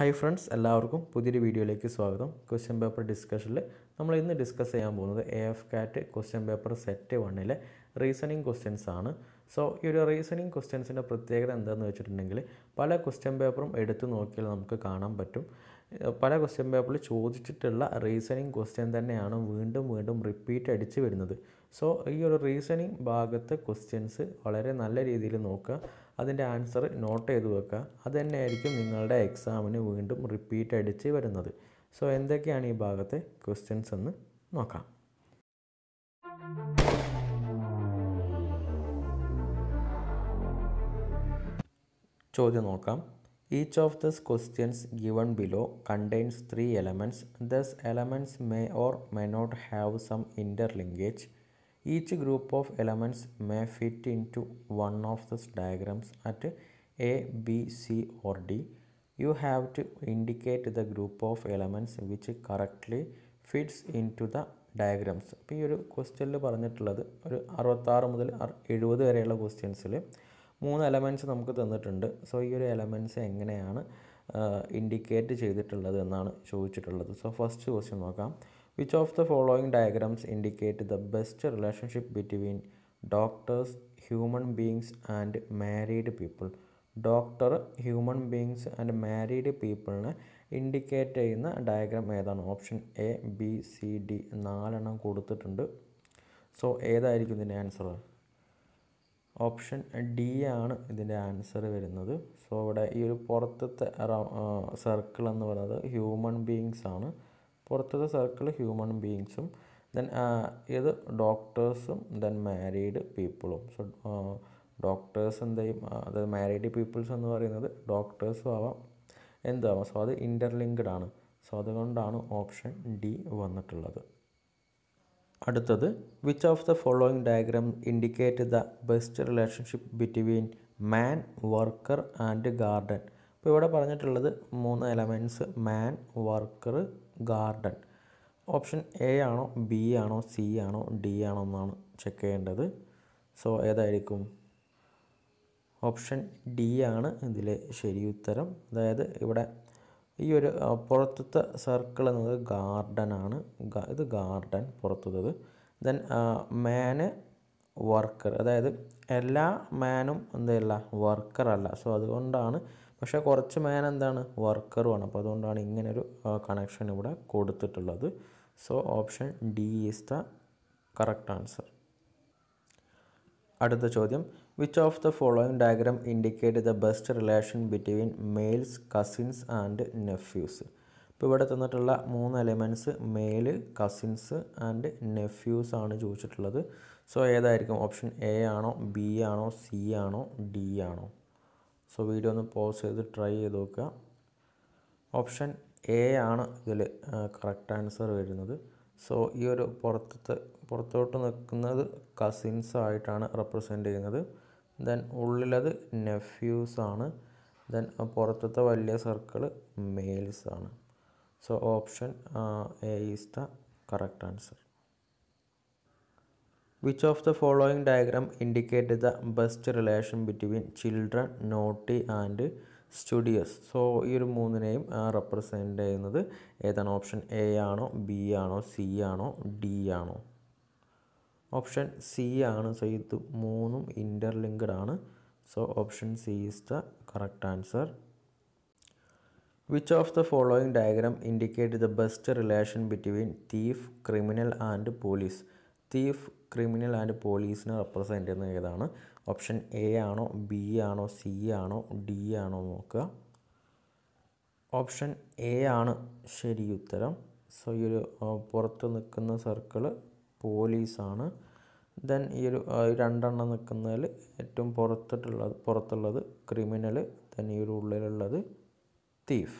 Hi friends എല്ലാവർക്കും പുതിയൊരു വീഡിയോയിലേക്ക് സ്വാഗതം ക്വസ്റ്റ്യൻ പേപ്പർ ഡിസ്കഷനിൽ നമ്മൾ ഇന്ന് ഡിസ്കസ് ചെയ്യാൻ പോകുന്നത് A F CAT question paper set വണ്ണിലെ റീസണിങ് ക്വസ്റ്റ്യൻസ് ആണ് സോ ഈ ഒരു റീസണിങ് ക്വസ്റ്റ്യൻസിൻ്റെ പ്രത്യേകത എന്താണെന്ന് വെച്ചിട്ടുണ്ടെങ്കിൽ പല ക്വസ്റ്റ്യൻ പേപ്പറും എടുത്തു നോക്കിയാൽ നമുക്ക് കാണാൻ പറ്റും പല ക്വസ്റ്റ്യൻ പേപ്പറിൽ ചോദിച്ചിട്ടുള്ള റീസണിങ് ക്വസ്റ്റ്യൻ തന്നെയാണ് വീണ്ടും വീണ്ടും റിപ്പീറ്റ് അടിച്ച് വരുന്നത് സോ ഈ ഒരു റീസണിങ് ഭാഗത്തെ ക്വസ്റ്റ്യൻസ് വളരെ നല്ല രീതിയിൽ നോക്കുക അതിൻ്റെ ആൻസർ നോട്ട് ചെയ്ത് വെക്കുക അത് ആയിരിക്കും നിങ്ങളുടെ എക്സാമിന് വീണ്ടും റിപ്പീറ്റ് അടിച്ച് വരുന്നത് സോ എന്തൊക്കെയാണ് ഈ ഭാഗത്തെ ക്വസ്റ്റ്യൻസ് എന്ന് നോക്കാം ചോദ്യം നോക്കാം each of these questions given below contains three elements these elements may or may not have some interlinkage each group of elements may fit in to one of this diagrams at A B C or D you have to indicate the group of elements which correctly fits in to the diagrams അപ്പോൾ ഈ ഒരു ക്വസ്റ്റ്യനിൽ പറഞ്ഞിട്ടുള്ളത് ഒരു അറുപത്താറ് മുതൽ എഴുപത് വരെയുള്ള ക്വസ്റ്റ്യൻസിൽ മൂന്ന് എലമെൻറ്റ്സ് നമുക്ക് തന്നിട്ടുണ്ട് സോ ഈ ഒരു എലമെൻറ്റ്സ് എങ്ങനെയാണ് ഇൻഡിക്കേറ്റ് ചെയ്തിട്ടുള്ളത് എന്നാണ് ചോദിച്ചിട്ടുള്ളത് സോ ഫസ്റ്റ് ക്വസ്റ്റ്യൻ നോക്കാം Which of the following diagrams indicate the best relationship between doctors, human beings and married people? Doctor human beings and married പീപ്പിളിനെ ഇൻഡിക്കേറ്റ് ചെയ്യുന്ന ഡയഗ്രാം ഏതാണ് option A B C D നാലെണ്ണം കൊടുത്തിട്ടുണ്ട് so ഏതായിരിക്കും ഇതിൻ്റെ answer option D ആണ് ഇതിൻ്റെ answer വരുന്നത് സോ ഇവിടെ ഈ ഒരു പുറത്തത്തെ സർക്കിൾ എന്ന് പറയുന്നത് ഹ്യൂമൻ ബീങ്സ് ആണ് പുറത്തത്തെ സർക്കിൾ ഹ്യൂമൺ ബീങ്സും ദെൻ ഇത് ഡോക്ടേഴ്സും ദെൻ മാരീഡ് പീപ്പിളും സോ ഡോക്ടേഴ്സ് എന്തെയും അതായത് മാരീഡ് പീപ്പിൾസ് എന്ന് പറയുന്നത് ഡോക്ടേഴ്സും ആവാം എന്താവാം സോ അത് ഇൻ്റർലിങ്ക്ഡ് ആണ് സോ അതുകൊണ്ടാണ് ഓപ്ഷൻ ഡി വന്നിട്ടുള്ളത് അടുത്തത് which of the following diagram indicate the best relationship between man worker and garden ഇപ്പോൾ ഇവിടെ പറഞ്ഞിട്ടുള്ളത് മൂന്ന് elements man worker garden option A ആണോ ബി ആണോ സി ആണോ ഡി ആണോ എന്നാണ് ചെക്ക് ചെയ്യേണ്ടത് സോ ഏതായിരിക്കും ഓപ്ഷൻ ഡി ആണ് ഇതിലെ ശരി ഉത്തരം അതായത് ഇവിടെ ഈ ഒരു പുറത്തത്തെ സർക്കിൾ എന്നത് ഗാർഡൻ ആണ് ഇത് ഗാർഡൻ പുറത്തത് ദെൻ മാന് വർക്കർ അതായത് എല്ലാ മാനും എന്തല്ല വർക്കർ അല്ല സോ അതുകൊണ്ടാണ് പക്ഷേ കുറച്ച് മാൻ എന്താണ് വർക്കറുമാണ് അപ്പോൾ അതുകൊണ്ടാണ് ഇങ്ങനൊരു കണക്ഷൻ ഇവിടെ കൊടുത്തിട്ടുള്ളത് so option D is the correct answer അടുത്ത ചോദ്യം which of the following diagram indicate the best relation between males cousins and nephews ഇപ്പോൾ ഇവിടെ തന്നിട്ടുള്ള മൂന്ന് elements male cousins and nephews ആണ് ചോദിച്ചിട്ടുള്ളത് സോ ഏതായിരിക്കും ഓപ്ഷൻ എ ആണോ ബി ആണോ സി ആണോ ഡി ആണോ സോ വീഡിയോ ഒന്ന് പോസ് ചെയ്ത് ട്രൈ ചെയ്ത് നോക്കുക ഓപ്ഷൻ എ ആണ് ഇതിൽ കറക്റ്റ് ആൻസർ വരുന്നത് സോ ഈ ഒരു പുറത്തത്തെ പുറത്തോട്ട് നിൽക്കുന്നത് കസിൻസ് ആയിട്ടാണ് റെപ്രസെൻ്റ് ചെയ്യുന്നത് ദെൻ ഉള്ളിലത് നെഫ്യൂസ് ആണ് ദെൻ പുറത്തത്തെ വലിയ സർക്കിള് മെയിൽസ് ആണ് so option A is the correct answer which of the following diagram indicate the best relation between children, naughty and studios so ഈ ഒരു മൂന്നിനെയും റെപ്രസെൻ്റ് ചെയ്യുന്നത് ഏതാണ് ഓപ്ഷൻ എ ആണോ ബി ആണോ സി ആണോ ഡി ആണോ ഓപ്ഷൻ സി ആണ് സോ ഇത് മൂന്നും ഇൻ്റർലിങ്ക്ഡ് ആണ് so option C is the correct answer which of the following diagram indicate the best relation between thief criminal and police thief criminal and പോലീസിനെ represent ചെയ്യുന്ന ഏതാണ് option A ആണോ B ആണോ C ആണോ D ആണോ നോക്കുക option A ആണ് ശരി ഉത്തരം സോ ഈ ഒരു പുറത്ത് നിൽക്കുന്ന സർക്കിള് പോലീസാണ് ദെൻ ഈ ഒരു രണ്ടെണ്ണം നിൽക്കുന്നതിൽ ഏറ്റവും പുറത്തിട്ടുള്ളത് പുറത്തുള്ളത് ക്രിമിനൽ ദെൻ ഈ ഒരു ഉള്ളിലുള്ളത് thief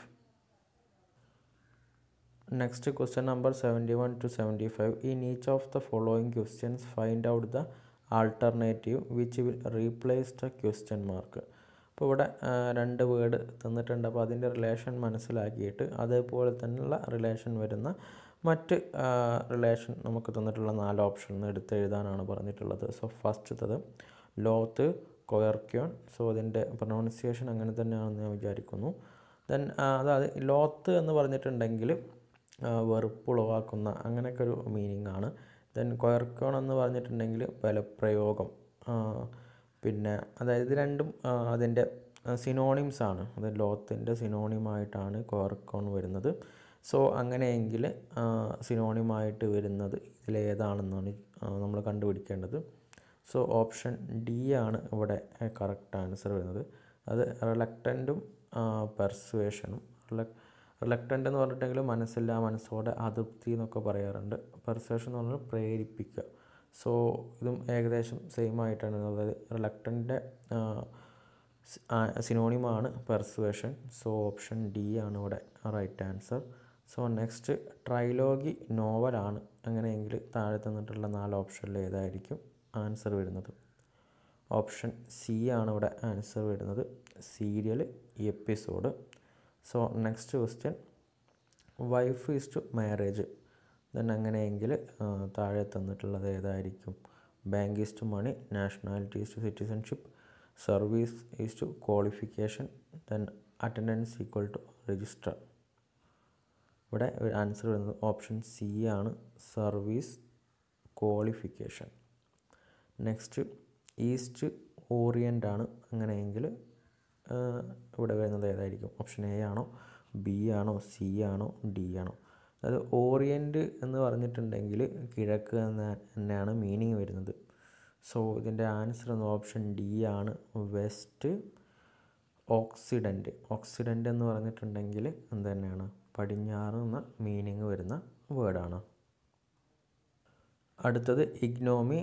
number seventy one 71 seventy 75. In each of the following questions find out the alternative which will replace the question mark. അപ്പോൾ ഇവിടെ രണ്ട് വേർഡ് തന്നിട്ടുണ്ട് അപ്പോൾ അതിൻ്റെ റിലേഷൻ മനസ്സിലാക്കിയിട്ട് അതേപോലെ തന്നെയുള്ള റിലേഷൻ വരുന്ന മറ്റ് റിലേഷൻ നമുക്ക് തന്നിട്ടുള്ള നാല് ഓപ്ഷൻ എടുത്ത് എഴുതാനാണ് പറഞ്ഞിട്ടുള്ളത് സോ ഫസ്റ്റത്തത് ലോത്ത് കൊയർക്യോൺ സോ അതിൻ്റെ പ്രൊണൗൺസിയേഷൻ അങ്ങനെ തന്നെയാണെന്ന് ഞാൻ വിചാരിക്കുന്നു ദെൻ അതായത് ലോത്ത് എന്ന് പറഞ്ഞിട്ടുണ്ടെങ്കിൽ വെറുപ്പുളവാക്കുന്ന അങ്ങനെയൊക്കെ ഒരു മീനിങ് ആണ് ദെൻ കൊയർക്കോൺ എന്ന് പറഞ്ഞിട്ടുണ്ടെങ്കിൽ ബലപ്രയോഗം പിന്നെ അതായത് രണ്ടും അതിൻ്റെ സിനോണിംസ് ആണ് അത് ലോത്തിൻ്റെ സിനോണിമായിട്ടാണ് കോർക്കോൺ വരുന്നത് സോ അങ്ങനെയെങ്കിൽ സിനോണിമായിട്ട് വരുന്നത് ഇതിലേതാണെന്നാണ് നമ്മൾ കണ്ടുപിടിക്കേണ്ടത് സോ ഓപ്ഷൻ ഡി ആണ് ഇവിടെ കറക്റ്റ് ആൻസർ വരുന്നത് അത് റിലക്റ്റൻറ്റും പെർസുവേഷനും റിലക് റിലക്റ്റൻ്റ് എന്ന് പറഞ്ഞിട്ടെങ്കിൽ മനസ്സില്ല മനസ്സോടെ അതൃപ്തി എന്നൊക്കെ പറയാറുണ്ട് പെർസേഷൻ എന്ന് പറഞ്ഞാൽ പ്രേരിപ്പിക്കുക സോ ഇതും ഏകദേശം സെയിം ആയിട്ടാണ് അതായത് റിലക്റ്റൻ്റെ സിനോണിമാണ് പെർസുവേഷൻ സോ ഓപ്ഷൻ ഡി ആണ് ഇവിടെ right answer so next trilogy നോവലാണ് അങ്ങനെയെങ്കിൽ താഴെ തന്നിട്ടുള്ള നാല് ഓപ്ഷനിൽ ഏതായിരിക്കും ആൻസർ വരുന്നത് ഓപ്ഷൻ സി ആണ് ഇവിടെ ആൻസർ വരുന്നത് serial episode so next question wife is to marriage then അങ്ങനെയെങ്കിൽ താഴെ തന്നിട്ടുള്ളത് ഏതായിരിക്കും bank is to money nationality is to citizenship service is to qualification then attendance equal to register ഇവിടെ answer വരുന്നത് option C ആണ് service qualification next east orient ആണ് അങ്ങനെയെങ്കിൽ ഇവിടെ വരുന്നത് ഏതായിരിക്കും ഓപ്ഷൻ എ ആണോ ബി ആണോ സി ആണോ ഡി ആണോ അതായത് ഓറിയൻ്റ് എന്ന് പറഞ്ഞിട്ടുണ്ടെങ്കിൽ കിഴക്ക് എന്ന് തന്നെയാണ് മീനിങ് വരുന്നത് സോ ഇതിൻ്റെ ആൻസർ എന്ന ഓപ്ഷൻ ഡി ആണ് വെസ്റ്റ് ഓക്സിഡൻറ്റ് ഓക്സിഡൻ്റ് എന്ന് പറഞ്ഞിട്ടുണ്ടെങ്കിൽ എന്ത് തന്നെയാണ് പടിഞ്ഞാറ് എന്ന മീനിങ് വരുന്ന വേർഡാണ് അടുത്തത് ഇഗ്നോമി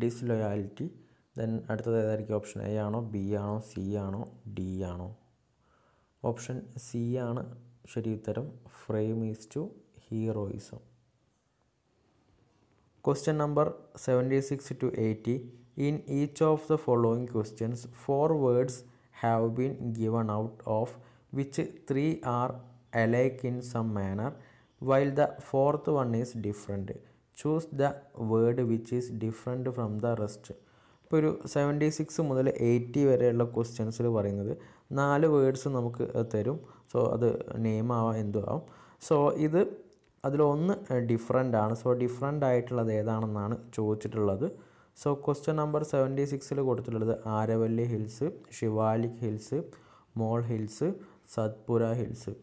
ഡിസ്ലോയാലിറ്റി ദെൻ അടുത്തത് ഏതായിരിക്കും ഓപ്ഷൻ എ ആണോ ബി ആണോ സി ആണോ ഡി ആണോ ഓപ്ഷൻ സി ആണ് ശരി ഉത്തരം frame is to heroism question number seventy six to eighty in each of the following questions four words have been given out of which three are alike in some manner while the fourth one is different choose the word which is different from the rest ഇപ്പോൾ ഒരു seventy six മുതൽ eighty വരെയുള്ള ക്വസ്റ്റ്യൻസിൽ പറയുന്നത് നാല് words നമുക്ക് തരും so അത് നെയിമാവാം എന്തും ആവും സോ ഇത് അതിലൊന്ന് ഡിഫറെൻ്റ് ആണ് സോ ഡിഫറെൻ്റ് ആയിട്ടുള്ളത് ഏതാണെന്നാണ് ചോദിച്ചിട്ടുള്ളത് സോ ക്വസ്റ്റ്യൻ നമ്പർ സെവൻറ്റി സിക്സിൽ കൊടുത്തിട്ടുള്ളത് Aravalli hills Shivalik hills mole hills Satpura hills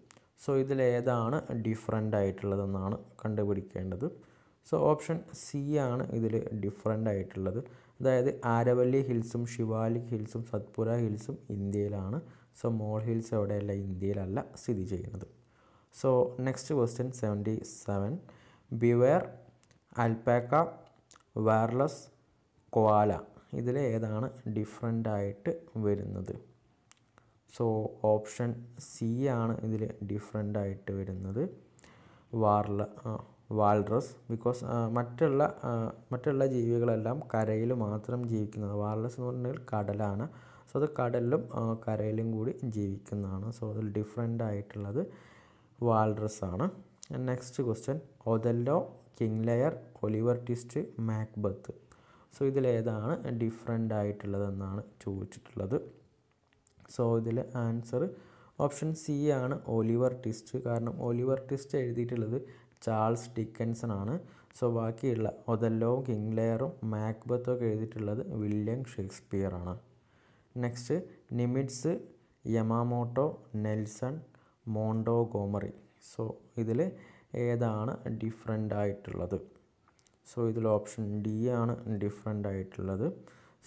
so ഇതിലേതാണ് ഡിഫറെൻ്റ് ആയിട്ടുള്ളതെന്നാണ് കണ്ടുപിടിക്കേണ്ടത് സോ ഓപ്ഷൻ സി ആണ് ഇതിൽ ഡിഫറെൻ്റ് ആയിട്ടുള്ളത് അതായത് ആരവല്ലി ഹിൽസും ശിവാലിക് ഹിൽസും സത്പുര ഹിൽസും ഇന്ത്യയിലാണ് സോ മോൾ ഹിൽസ് എവിടെയല്ല ഇന്ത്യയിലല്ല സ്ഥിതി ചെയ്യുന്നത് so next question seventy seven beaver alpaca walrus koala ഇതിൽ ഏതാണ് ഡിഫറെൻ്റ് ആയിട്ട് വരുന്നത് സോ ഓപ്ഷൻ സി ആണ് ഇതിൽ ഡിഫറെൻ്റ് ആയിട്ട് വരുന്നത് വാർല വാൾറസ് ബിക്കോസ് മറ്റുള്ള മറ്റുള്ള ജീവികളെല്ലാം കരയിൽ മാത്രം ജീവിക്കുന്നത് വാൾറസ് എന്ന് പറഞ്ഞാൽ കടലാണ് സോ അത് കടലിലും കരയിലും കൂടി ജീവിക്കുന്നതാണ് സോ അതിൽ ഡിഫറെൻ്റ് ആയിട്ടുള്ളത് വാൾറസ് ആണ് next question Othello King Lear Oliver Twist Macbeth so ഇതിലേതാണ് ഡിഫറെൻ്റ് ആയിട്ടുള്ളതെന്നാണ് ചോദിച്ചിട്ടുള്ളത് സോ ഇതിൽ ആൻസർ ഓപ്ഷൻ സി ആണ് ഒലിവർ ടിസ്റ്റ് കാരണം ഒലിവർ ടിസ്റ്റ് എഴുതിയിട്ടുള്ളത് ചാൾസ് ഡിക്കൻസൺ ആണ് സോ ബാക്കിയുള്ള ഒതല്ലോ കിങ്ലെയറും മാക്ബത്തും ഒക്കെ എഴുതിയിട്ടുള്ളത് വില്യം ഷേക്സ്പിയർ ആണ് next Nimitz Yamamoto Nelson Montgomery so ഇതിൽ ഏതാണ് ഡിഫറെൻ്റ് ആയിട്ടുള്ളത് സോ ഇതിൽ ഓപ്ഷൻ ഡി ആണ് ഡിഫറെൻ്റ് ആയിട്ടുള്ളത്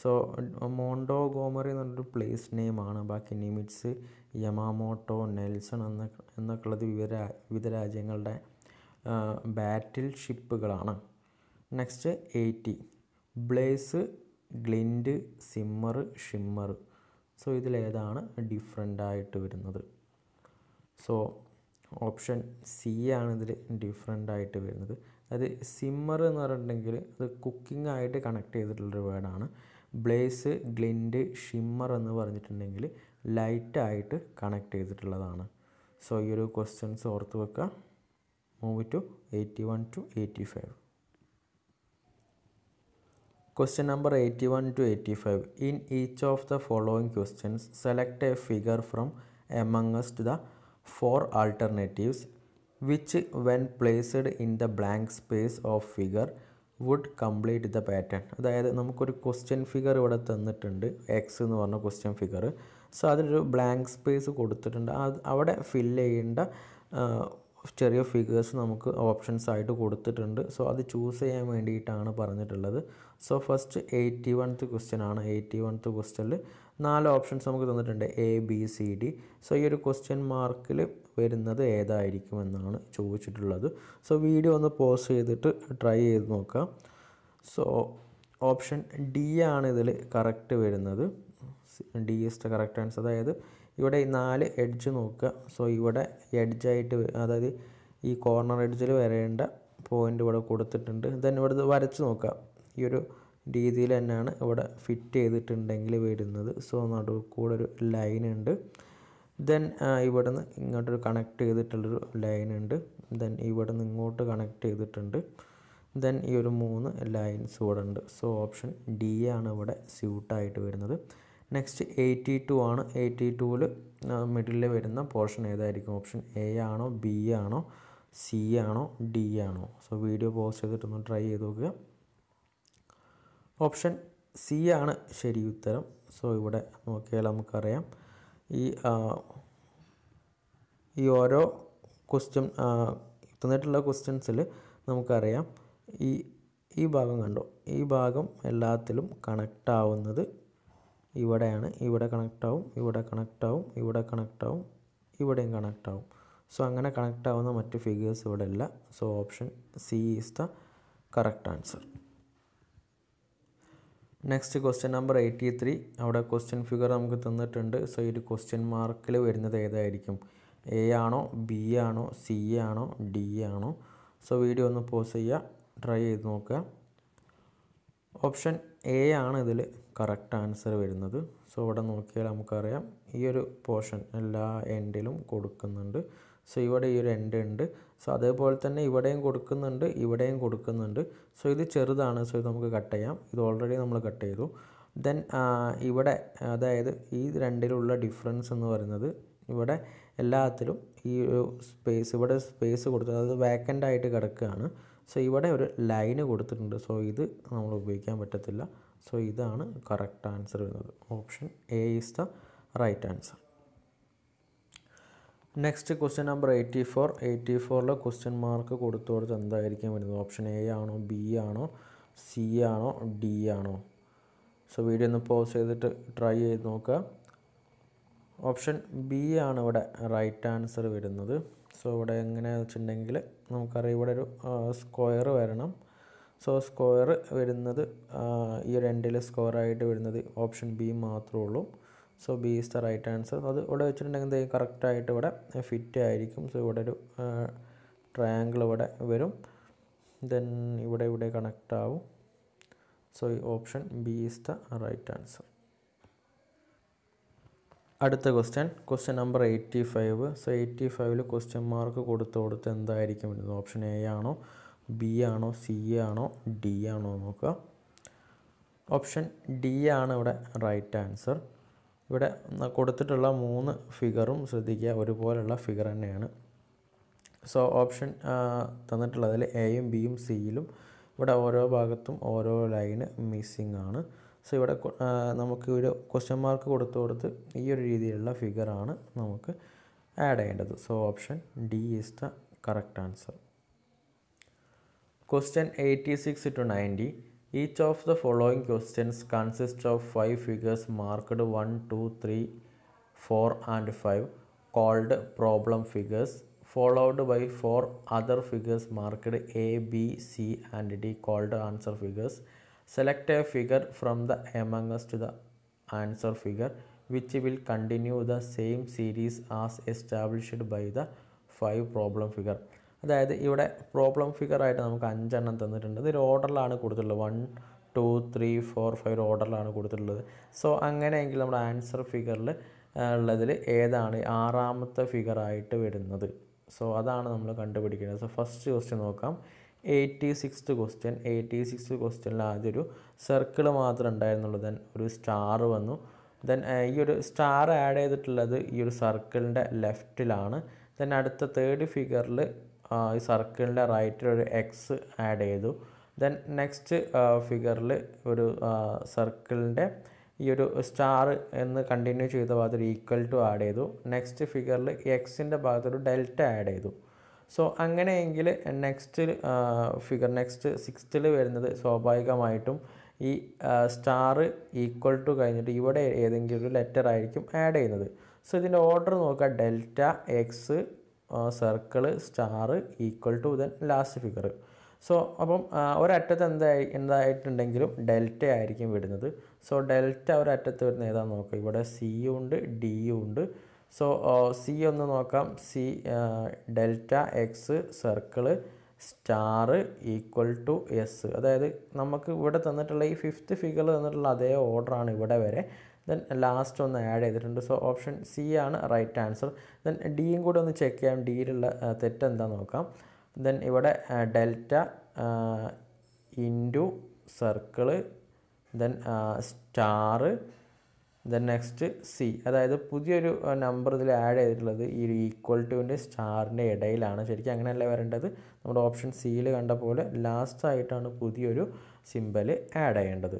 സോ മോണ്ടോ ഗോമറി എന്ന് പറഞ്ഞൊരു പ്ലേസ് നെയിമാണ് ബാക്കി നിമിറ്റ്സ് യമാമോട്ടോ നെൽസൺ എന്ന എന്നൊക്കെയുള്ളത് വിവിധ വിവിധ രാജ്യങ്ങളുടെ ബാറ്റിൽ ഷിപ്പുകളാണ് next eighty blaze glint simmer shimmer so ഇതിലേതാണ് ഡിഫറെൻ്റ് ആയിട്ട് വരുന്നത് സോ ഓപ്ഷൻ സി ആണ് ഇതിൽ ഡിഫറെൻ്റ് ആയിട്ട് വരുന്നത് അതായത് സിമ്മർ എന്ന് പറഞ്ഞിട്ടുണ്ടെങ്കിൽ അത് കുക്കിംഗ് ആയിട്ട് കണക്ട് ചെയ്തിട്ടുള്ളൊരു വേർഡാണ് ബ്ലേസ് ഗ്ലിൻഡ് ഷിമ്മർ എന്ന് പറഞ്ഞിട്ടുണ്ടെങ്കിൽ ലൈറ്റായിട്ട് കണക്ട് ചെയ്തിട്ടുള്ളതാണ് സോ ഈ ഒരു ക്വസ്റ്റ്യൻസ് ഓർത്ത് വെക്കുക Move it to 81 to 85. Question number 81 to 85. In each of the following questions, select a figure from among us to the four alternatives which when placed in the blank space of figure would complete the pattern അതായത് നമുക്കൊരു question figure ഇവിടെ തന്നിട്ടുണ്ട് X എന്ന് പറഞ്ഞ question figure so അതിലൊരു blank space കൊടുത്തിട്ടുണ്ട് അവിടെ fill ചെയ്യേണ്ട ചെറിയ ഫിഗേഴ്സ് നമുക്ക് ഓപ്ഷൻസ് ആയിട്ട് കൊടുത്തിട്ടുണ്ട് സോ അത് ചൂസ് ചെയ്യാൻ വേണ്ടിയിട്ടാണ് പറഞ്ഞിട്ടുള്ളത് so first eighty oneth question ആണ് എയ്റ്റി വൺത്ത് ക്വസ്റ്റ്യനിൽ നാല് ഓപ്ഷൻസ് നമുക്ക് തന്നിട്ടുണ്ട് A B C D so ഈ ഒരു ക്വസ്റ്റ്യൻ മാർക്കിൽ വരുന്നത് ഏതായിരിക്കും എന്നാണ് ചോദിച്ചിട്ടുള്ളത് സോ വീഡിയോ ഒന്ന് പോസ് ചെയ്തിട്ട് ട്രൈ ചെയ്ത് നോക്കാം സോ ഓപ്ഷൻ ഡി ആണ് ഇതിൽ കറക്റ്റ് വരുന്നത് D is the correct answer അതായത് ഇവിടെ ഈ നാല് എഡ്ജ് നോക്കുക സോ ഇവിടെ എഡ്ജായിട്ട് അതായത് ഈ കോർണർ എഡ്ജിൽ വരേണ്ട പോയിൻ്റ് ഇവിടെ കൊടുത്തിട്ടുണ്ട് ദെൻ ഇവിടെ വരച്ച് നോക്കുക ഈ ഒരു രീതിയിൽ തന്നെയാണ് ഇവിടെ ഫിറ്റ് ചെയ്തിട്ടുണ്ടെങ്കിൽ വരുന്നത് സോ നടുവിൽ കൂടെ ഒരു ലൈൻ ഉണ്ട് ദെൻ നിന്ന് ഇങ്ങോട്ടൊരു കണക്ട് ചെയ്തിട്ടുള്ളൊരു ലൈൻ ഉണ്ട് ദെൻ നിന്ന് ഇങ്ങോട്ട് കണക്ട് ചെയ്തിട്ടുണ്ട് ദെൻ ഈ ഒരു മൂന്ന് ലൈൻസ് ഇവിടെ ഉണ്ട് സോ ഓപ്ഷൻ ഡി ആണ് ഇവിടെ സ്യൂട്ടായിട്ട് വരുന്നത് നെക്സ്റ്റ് എയ്റ്റി ടു ആണ് എയ്റ്റി ടുവിൽ മിഡിലിൽ വരുന്ന പോർഷൻ ഏതായിരിക്കും ഓപ്ഷൻ എ ആണോ ബി ആണോ സി ആണോ ഡി ആണോ സോ വീഡിയോ പോസ്റ്റ് ചെയ്തിട്ടൊന്ന് ട്രൈ ചെയ്ത് നോക്കുക ഓപ്ഷൻ സി ആണ് ശരി ഉത്തരം സോ ഇവിടെ നോക്കിയാൽ നമുക്കറിയാം ഈ ഈ ഓരോ ക്വസ്റ്റ്യൻ തന്നിട്ടുള്ള ക്വസ്റ്റ്യൻസിൽ നമുക്കറിയാം ഈ ഈ ഭാഗം കണ്ടോ ഈ ഭാഗം എല്ലാത്തിലും കണക്റ്റ് ആവുന്നത് ഇവിടെയാണ് ഇവിടെ കണക്റ്റ് ആവും ഇവിടെ കണക്റ്റ് ആവും ഇവിടെ കണക്റ്റ് ആവും ഇവിടെയും കണക്റ്റ് ആവും സോ അങ്ങനെ കണക്റ്റ് ആവുന്ന മറ്റ് ഫിഗേഴ്സ് ഇവിടെ ഇല്ല so option C is the correct answer next question number eighty three അവിടെ ക്വസ്റ്റ്യൻ ഫിഗർ നമുക്ക് തന്നിട്ടുണ്ട് സോ ഈ ഒരു ക്വസ്റ്റ്യൻ മാർക്കിൽ വരുന്നത് ഏതായിരിക്കും എ ആണോ ബി ആണോ സി ആണോ ഡി ആണോ സോ വീഡിയോ ഒന്ന് പോസ് ചെയ്യുക ട്രൈ ചെയ്ത് നോക്കുക ഓപ്ഷൻ എ ആണ് ഇതിൽ കറക്റ്റ് ആൻസർ വരുന്നത് സോ ഇവിടെ നോക്കിയാൽ നമുക്കറിയാം ഈ ഒരു പോർഷൻ എല്ലാ എൻഡിലും കൊടുക്കുന്നുണ്ട് സോ ഇവിടെ ഈ ഒരു എൻഡ് ഉണ്ട് സോ അതേപോലെ തന്നെ ഇവിടെയും കൊടുക്കുന്നുണ്ട് ഇവിടെയും കൊടുക്കുന്നുണ്ട് സോ ഇത് ചെറുതാണ് സോ ഇത് നമുക്ക് കട്ട് ചെയ്യാം ഇത് ഓൾറെഡി നമ്മൾ കട്ട് ചെയ്തു ദെൻ ഇവിടെ അതായത് ഈ രണ്ടിലുള്ള ഡിഫറൻസ് എന്ന് പറയുന്നത് ഇവിടെ എല്ലാത്തിലും ഈ സ്പേസ് ഇവിടെ സ്പേസ് കൊടുത്തത് അതായത് വേക്കൻ്റ് ആയിട്ട് കിടക്കുകയാണ് സോ ഇവിടെ ഒരു ലൈന് കൊടുത്തിട്ടുണ്ട് സോ ഇത് നമ്മൾ ഉപയോഗിക്കാൻ പറ്റത്തില്ല സോ ഇതാണ് കറക്റ്റ് ആൻസർ വരുന്നത് option A is the right answer next question number eighty four eighty ഫോറിലെ ക്വസ്റ്റ്യൻ മാർക്ക് കൊടുത്തു കൊടുത്ത് എന്തായിരിക്കും വരുന്നത് ഓപ്ഷൻ എ ആണോ ബി ആണോ സി ആണോ ഡി ആണോ സോ വീഡിയോ ഒന്ന് പോസ് ചെയ്തിട്ട് ട്രൈ ചെയ്ത് നോക്കുക ഓപ്ഷൻ ബി ആണ് ഇവിടെ റൈറ്റ് ആൻസർ വരുന്നത് സോ ഇവിടെ എങ്ങനെയാണെന്ന് വെച്ചിട്ടുണ്ടെങ്കിൽ നമുക്കറിയാം ഇവിടെ ഒരു സ്ക്വയർ വരണം സോ സ്ക്വയർ വരുന്നത് ഈ ഒരു എൻഡിൽ സ്ക്വയറായിട്ട് വരുന്നത് ഓപ്ഷൻ ബി മാത്രമേ ഉള്ളൂ so B is the right answer അത് ഇവിടെ വെച്ചിട്ടുണ്ടെങ്കിൽ എന്തെങ്കിലും കറക്റ്റായിട്ട് ഇവിടെ ഫിറ്റ് ആയിരിക്കും സോ ഇവിടെ ഒരു ട്രയാങ്കിൾ ഇവിടെ വരും ദെൻ ഇവിടെ ഇവിടെ കണക്റ്റ് ആവും സോ ഈ option B is the right answer അടുത്ത question question number eighty five so eighty ഫൈവിൽ ക്വസ്റ്റ്യൻ മാർക്ക് കൊടുത്ത് കൊടുത്ത് എന്തായിരിക്കും വരുന്നത് ഓപ്ഷൻ എ ആണോ ബി ആണോ സി ആണോ ഡി ആണോ നോക്കുക ഓപ്ഷൻ ഡി ആണ് ഇവിടെ റൈറ്റ് ആൻസർ ഇവിടെ കൊടുത്തിട്ടുള്ള മൂന്ന് ഫിഗറും ശ്രദ്ധിക്കുക ഒരുപോലുള്ള ഫിഗർ തന്നെയാണ് സോ ഓപ്ഷൻ തന്നിട്ടുള്ളതിൽ എയും ബിയും സിയിലും ഇവിടെ ഓരോ ഭാഗത്തും ഓരോ ലൈന് മിസ്സിംഗ് ആണ് സോ ഇവിടെ നമുക്ക് ഒരു ക്വസ്റ്റ്യൻ മാർക്ക് കൊടുത്തു കൊടുത്ത് ഈ ഒരു രീതിയിലുള്ള ഫിഗറാണ് നമുക്ക് ആഡ് ചെയ്യേണ്ടത് so option D is the correct answer question eighty six to ninety each of the following questions consist of five figures marked one two three four and five called problem figures followed by four other figures marked A B C and D called answer figures select a figure from the amongst to the answer figure which will continue the same series as established by the five problem figure അതായത് ഇവിടെ problem figure ആയിട്ട് നമുക്ക് അഞ്ചെണ്ണം തന്നിട്ടുണ്ട് ഇതൊരു ഓർഡറിലാണ് കൊടുത്തിട്ടുള്ളത് one two three four five ഓർഡറിലാണ് കൊടുത്തിട്ടുള്ളത് സോ അങ്ങനെയെങ്കിൽ നമ്മുടെ ആൻസർ ഫിഗറിൽ ഉള്ളതിൽ ഏതാണ് ആറാമത്തെ ഫിഗറായിട്ട് വരുന്നത് സോ അതാണ് നമ്മൾ കണ്ടുപിടിക്കുന്നത് സോ ഫസ്റ്റ് ക്വസ്റ്റ്യൻ നോക്കാം eighty six question eighty six ക്വസ്റ്റ്യനിൽ ആദ്യം ഒരു സർക്കിൾ മാത്രം ഉണ്ടായിരുന്നുള്ളൂ ദെൻ ഒരു സ്റ്റാർ വന്നു ദെൻ ഈ ഒരു സ്റ്റാർ ആഡ് ചെയ്തിട്ടുള്ളത് ഈ ഒരു സർക്കിളിൻ്റെ ലെഫ്റ്റിലാണ് ദെൻ അടുത്ത തേർഡ് ഫിഗറിൽ ഈ സർക്കിളിൻ്റെ റൈറ്റിൽ ഒരു എക്സ് ആഡ് ചെയ്തു ദെൻ നെക്സ്റ്റ് ഫിഗറിൽ ഒരു സർക്കിളിൻ്റെ ഈ ഒരു സ്റ്റാർ എന്ന് കണ്ടിന്യൂ ചെയ്ത ഭാഗത്ത് ഒരു ഈക്വൽ ടു ആഡ് ചെയ്തു നെക്സ്റ്റ് ഫിഗറിൽ എക്സിൻ്റെ ഭാഗത്തൊരു ഡെൽറ്റ ആഡ് ചെയ്തു സോ അങ്ങനെയെങ്കിൽ നെക്സ്റ്റ് ഫിഗർ നെക്സ്റ്റ് സിക്സ്ത്തിൽ വരുന്നത് സ്വാഭാവികമായിട്ടും ഈ സ്റ്റാർ ഈക്വൽ ടു കഴിഞ്ഞിട്ട് ഇവിടെ ഏതെങ്കിലും ഒരു ലെറ്റർ ആയിരിക്കും ആഡ് ചെയ്യുന്നത് സോ ഇതിൻ്റെ ഓർഡർ നോക്കുക delta X circle star equal to then last figure so അപ്പം eh, ഒരറ്റത്ത് എന്തായി എന്തായിട്ടുണ്ടെങ്കിലും ഡെൽറ്റ ആയിരിക്കും വിടുന്നത് സോ ഡെൽറ്റ ഒരറ്റത്ത് വരുന്ന ഏതാണെന്ന് നോക്കുക ഇവിടെ സിയും ഉണ്ട് ഡിയും ഉണ്ട് സോ സി uh, ഒന്ന് നോക്കാം C delta X circle star equal to S അതായത് നമുക്ക് ഇവിടെ തന്നിട്ടുള്ള ഈ ഫിഫ്ത്ത് ഫിഗർ തന്നിട്ടുള്ള അതേ ഓർഡറാണ് ഇവിടെ വരെ ദെൻ ലാസ്റ്റ് ഒന്ന് ആഡ് ചെയ്തിട്ടുണ്ട് സോ ഓപ്ഷൻ സി ആണ് റൈറ്റ് ആൻസർ ദെൻ ഡിയും കൂടെ ഒന്ന് ചെക്ക് ചെയ്യാം ഡിയിലുള്ള uh, തെറ്റെന്താ നോക്കാം ദെൻ ഇവിടെ delta into circle then star then next C അതായത് പുതിയൊരു നമ്പർ ഇതിൽ ആഡ് ചെയ്തിട്ടുള്ളത് ഈ ഒരു ഈക്വൽ ടുവിൻ്റെ സ്റ്റാറിൻ്റെ ഇടയിലാണ് ശരിക്കും അങ്ങനെയല്ല വരേണ്ടത് നമ്മുടെ ഓപ്ഷൻ സിയിൽ കണ്ട പോലെ ലാസ്റ്റ് ആയിട്ടാണ് പുതിയൊരു സിമ്പല് ആഡ് ചെയ്യേണ്ടത്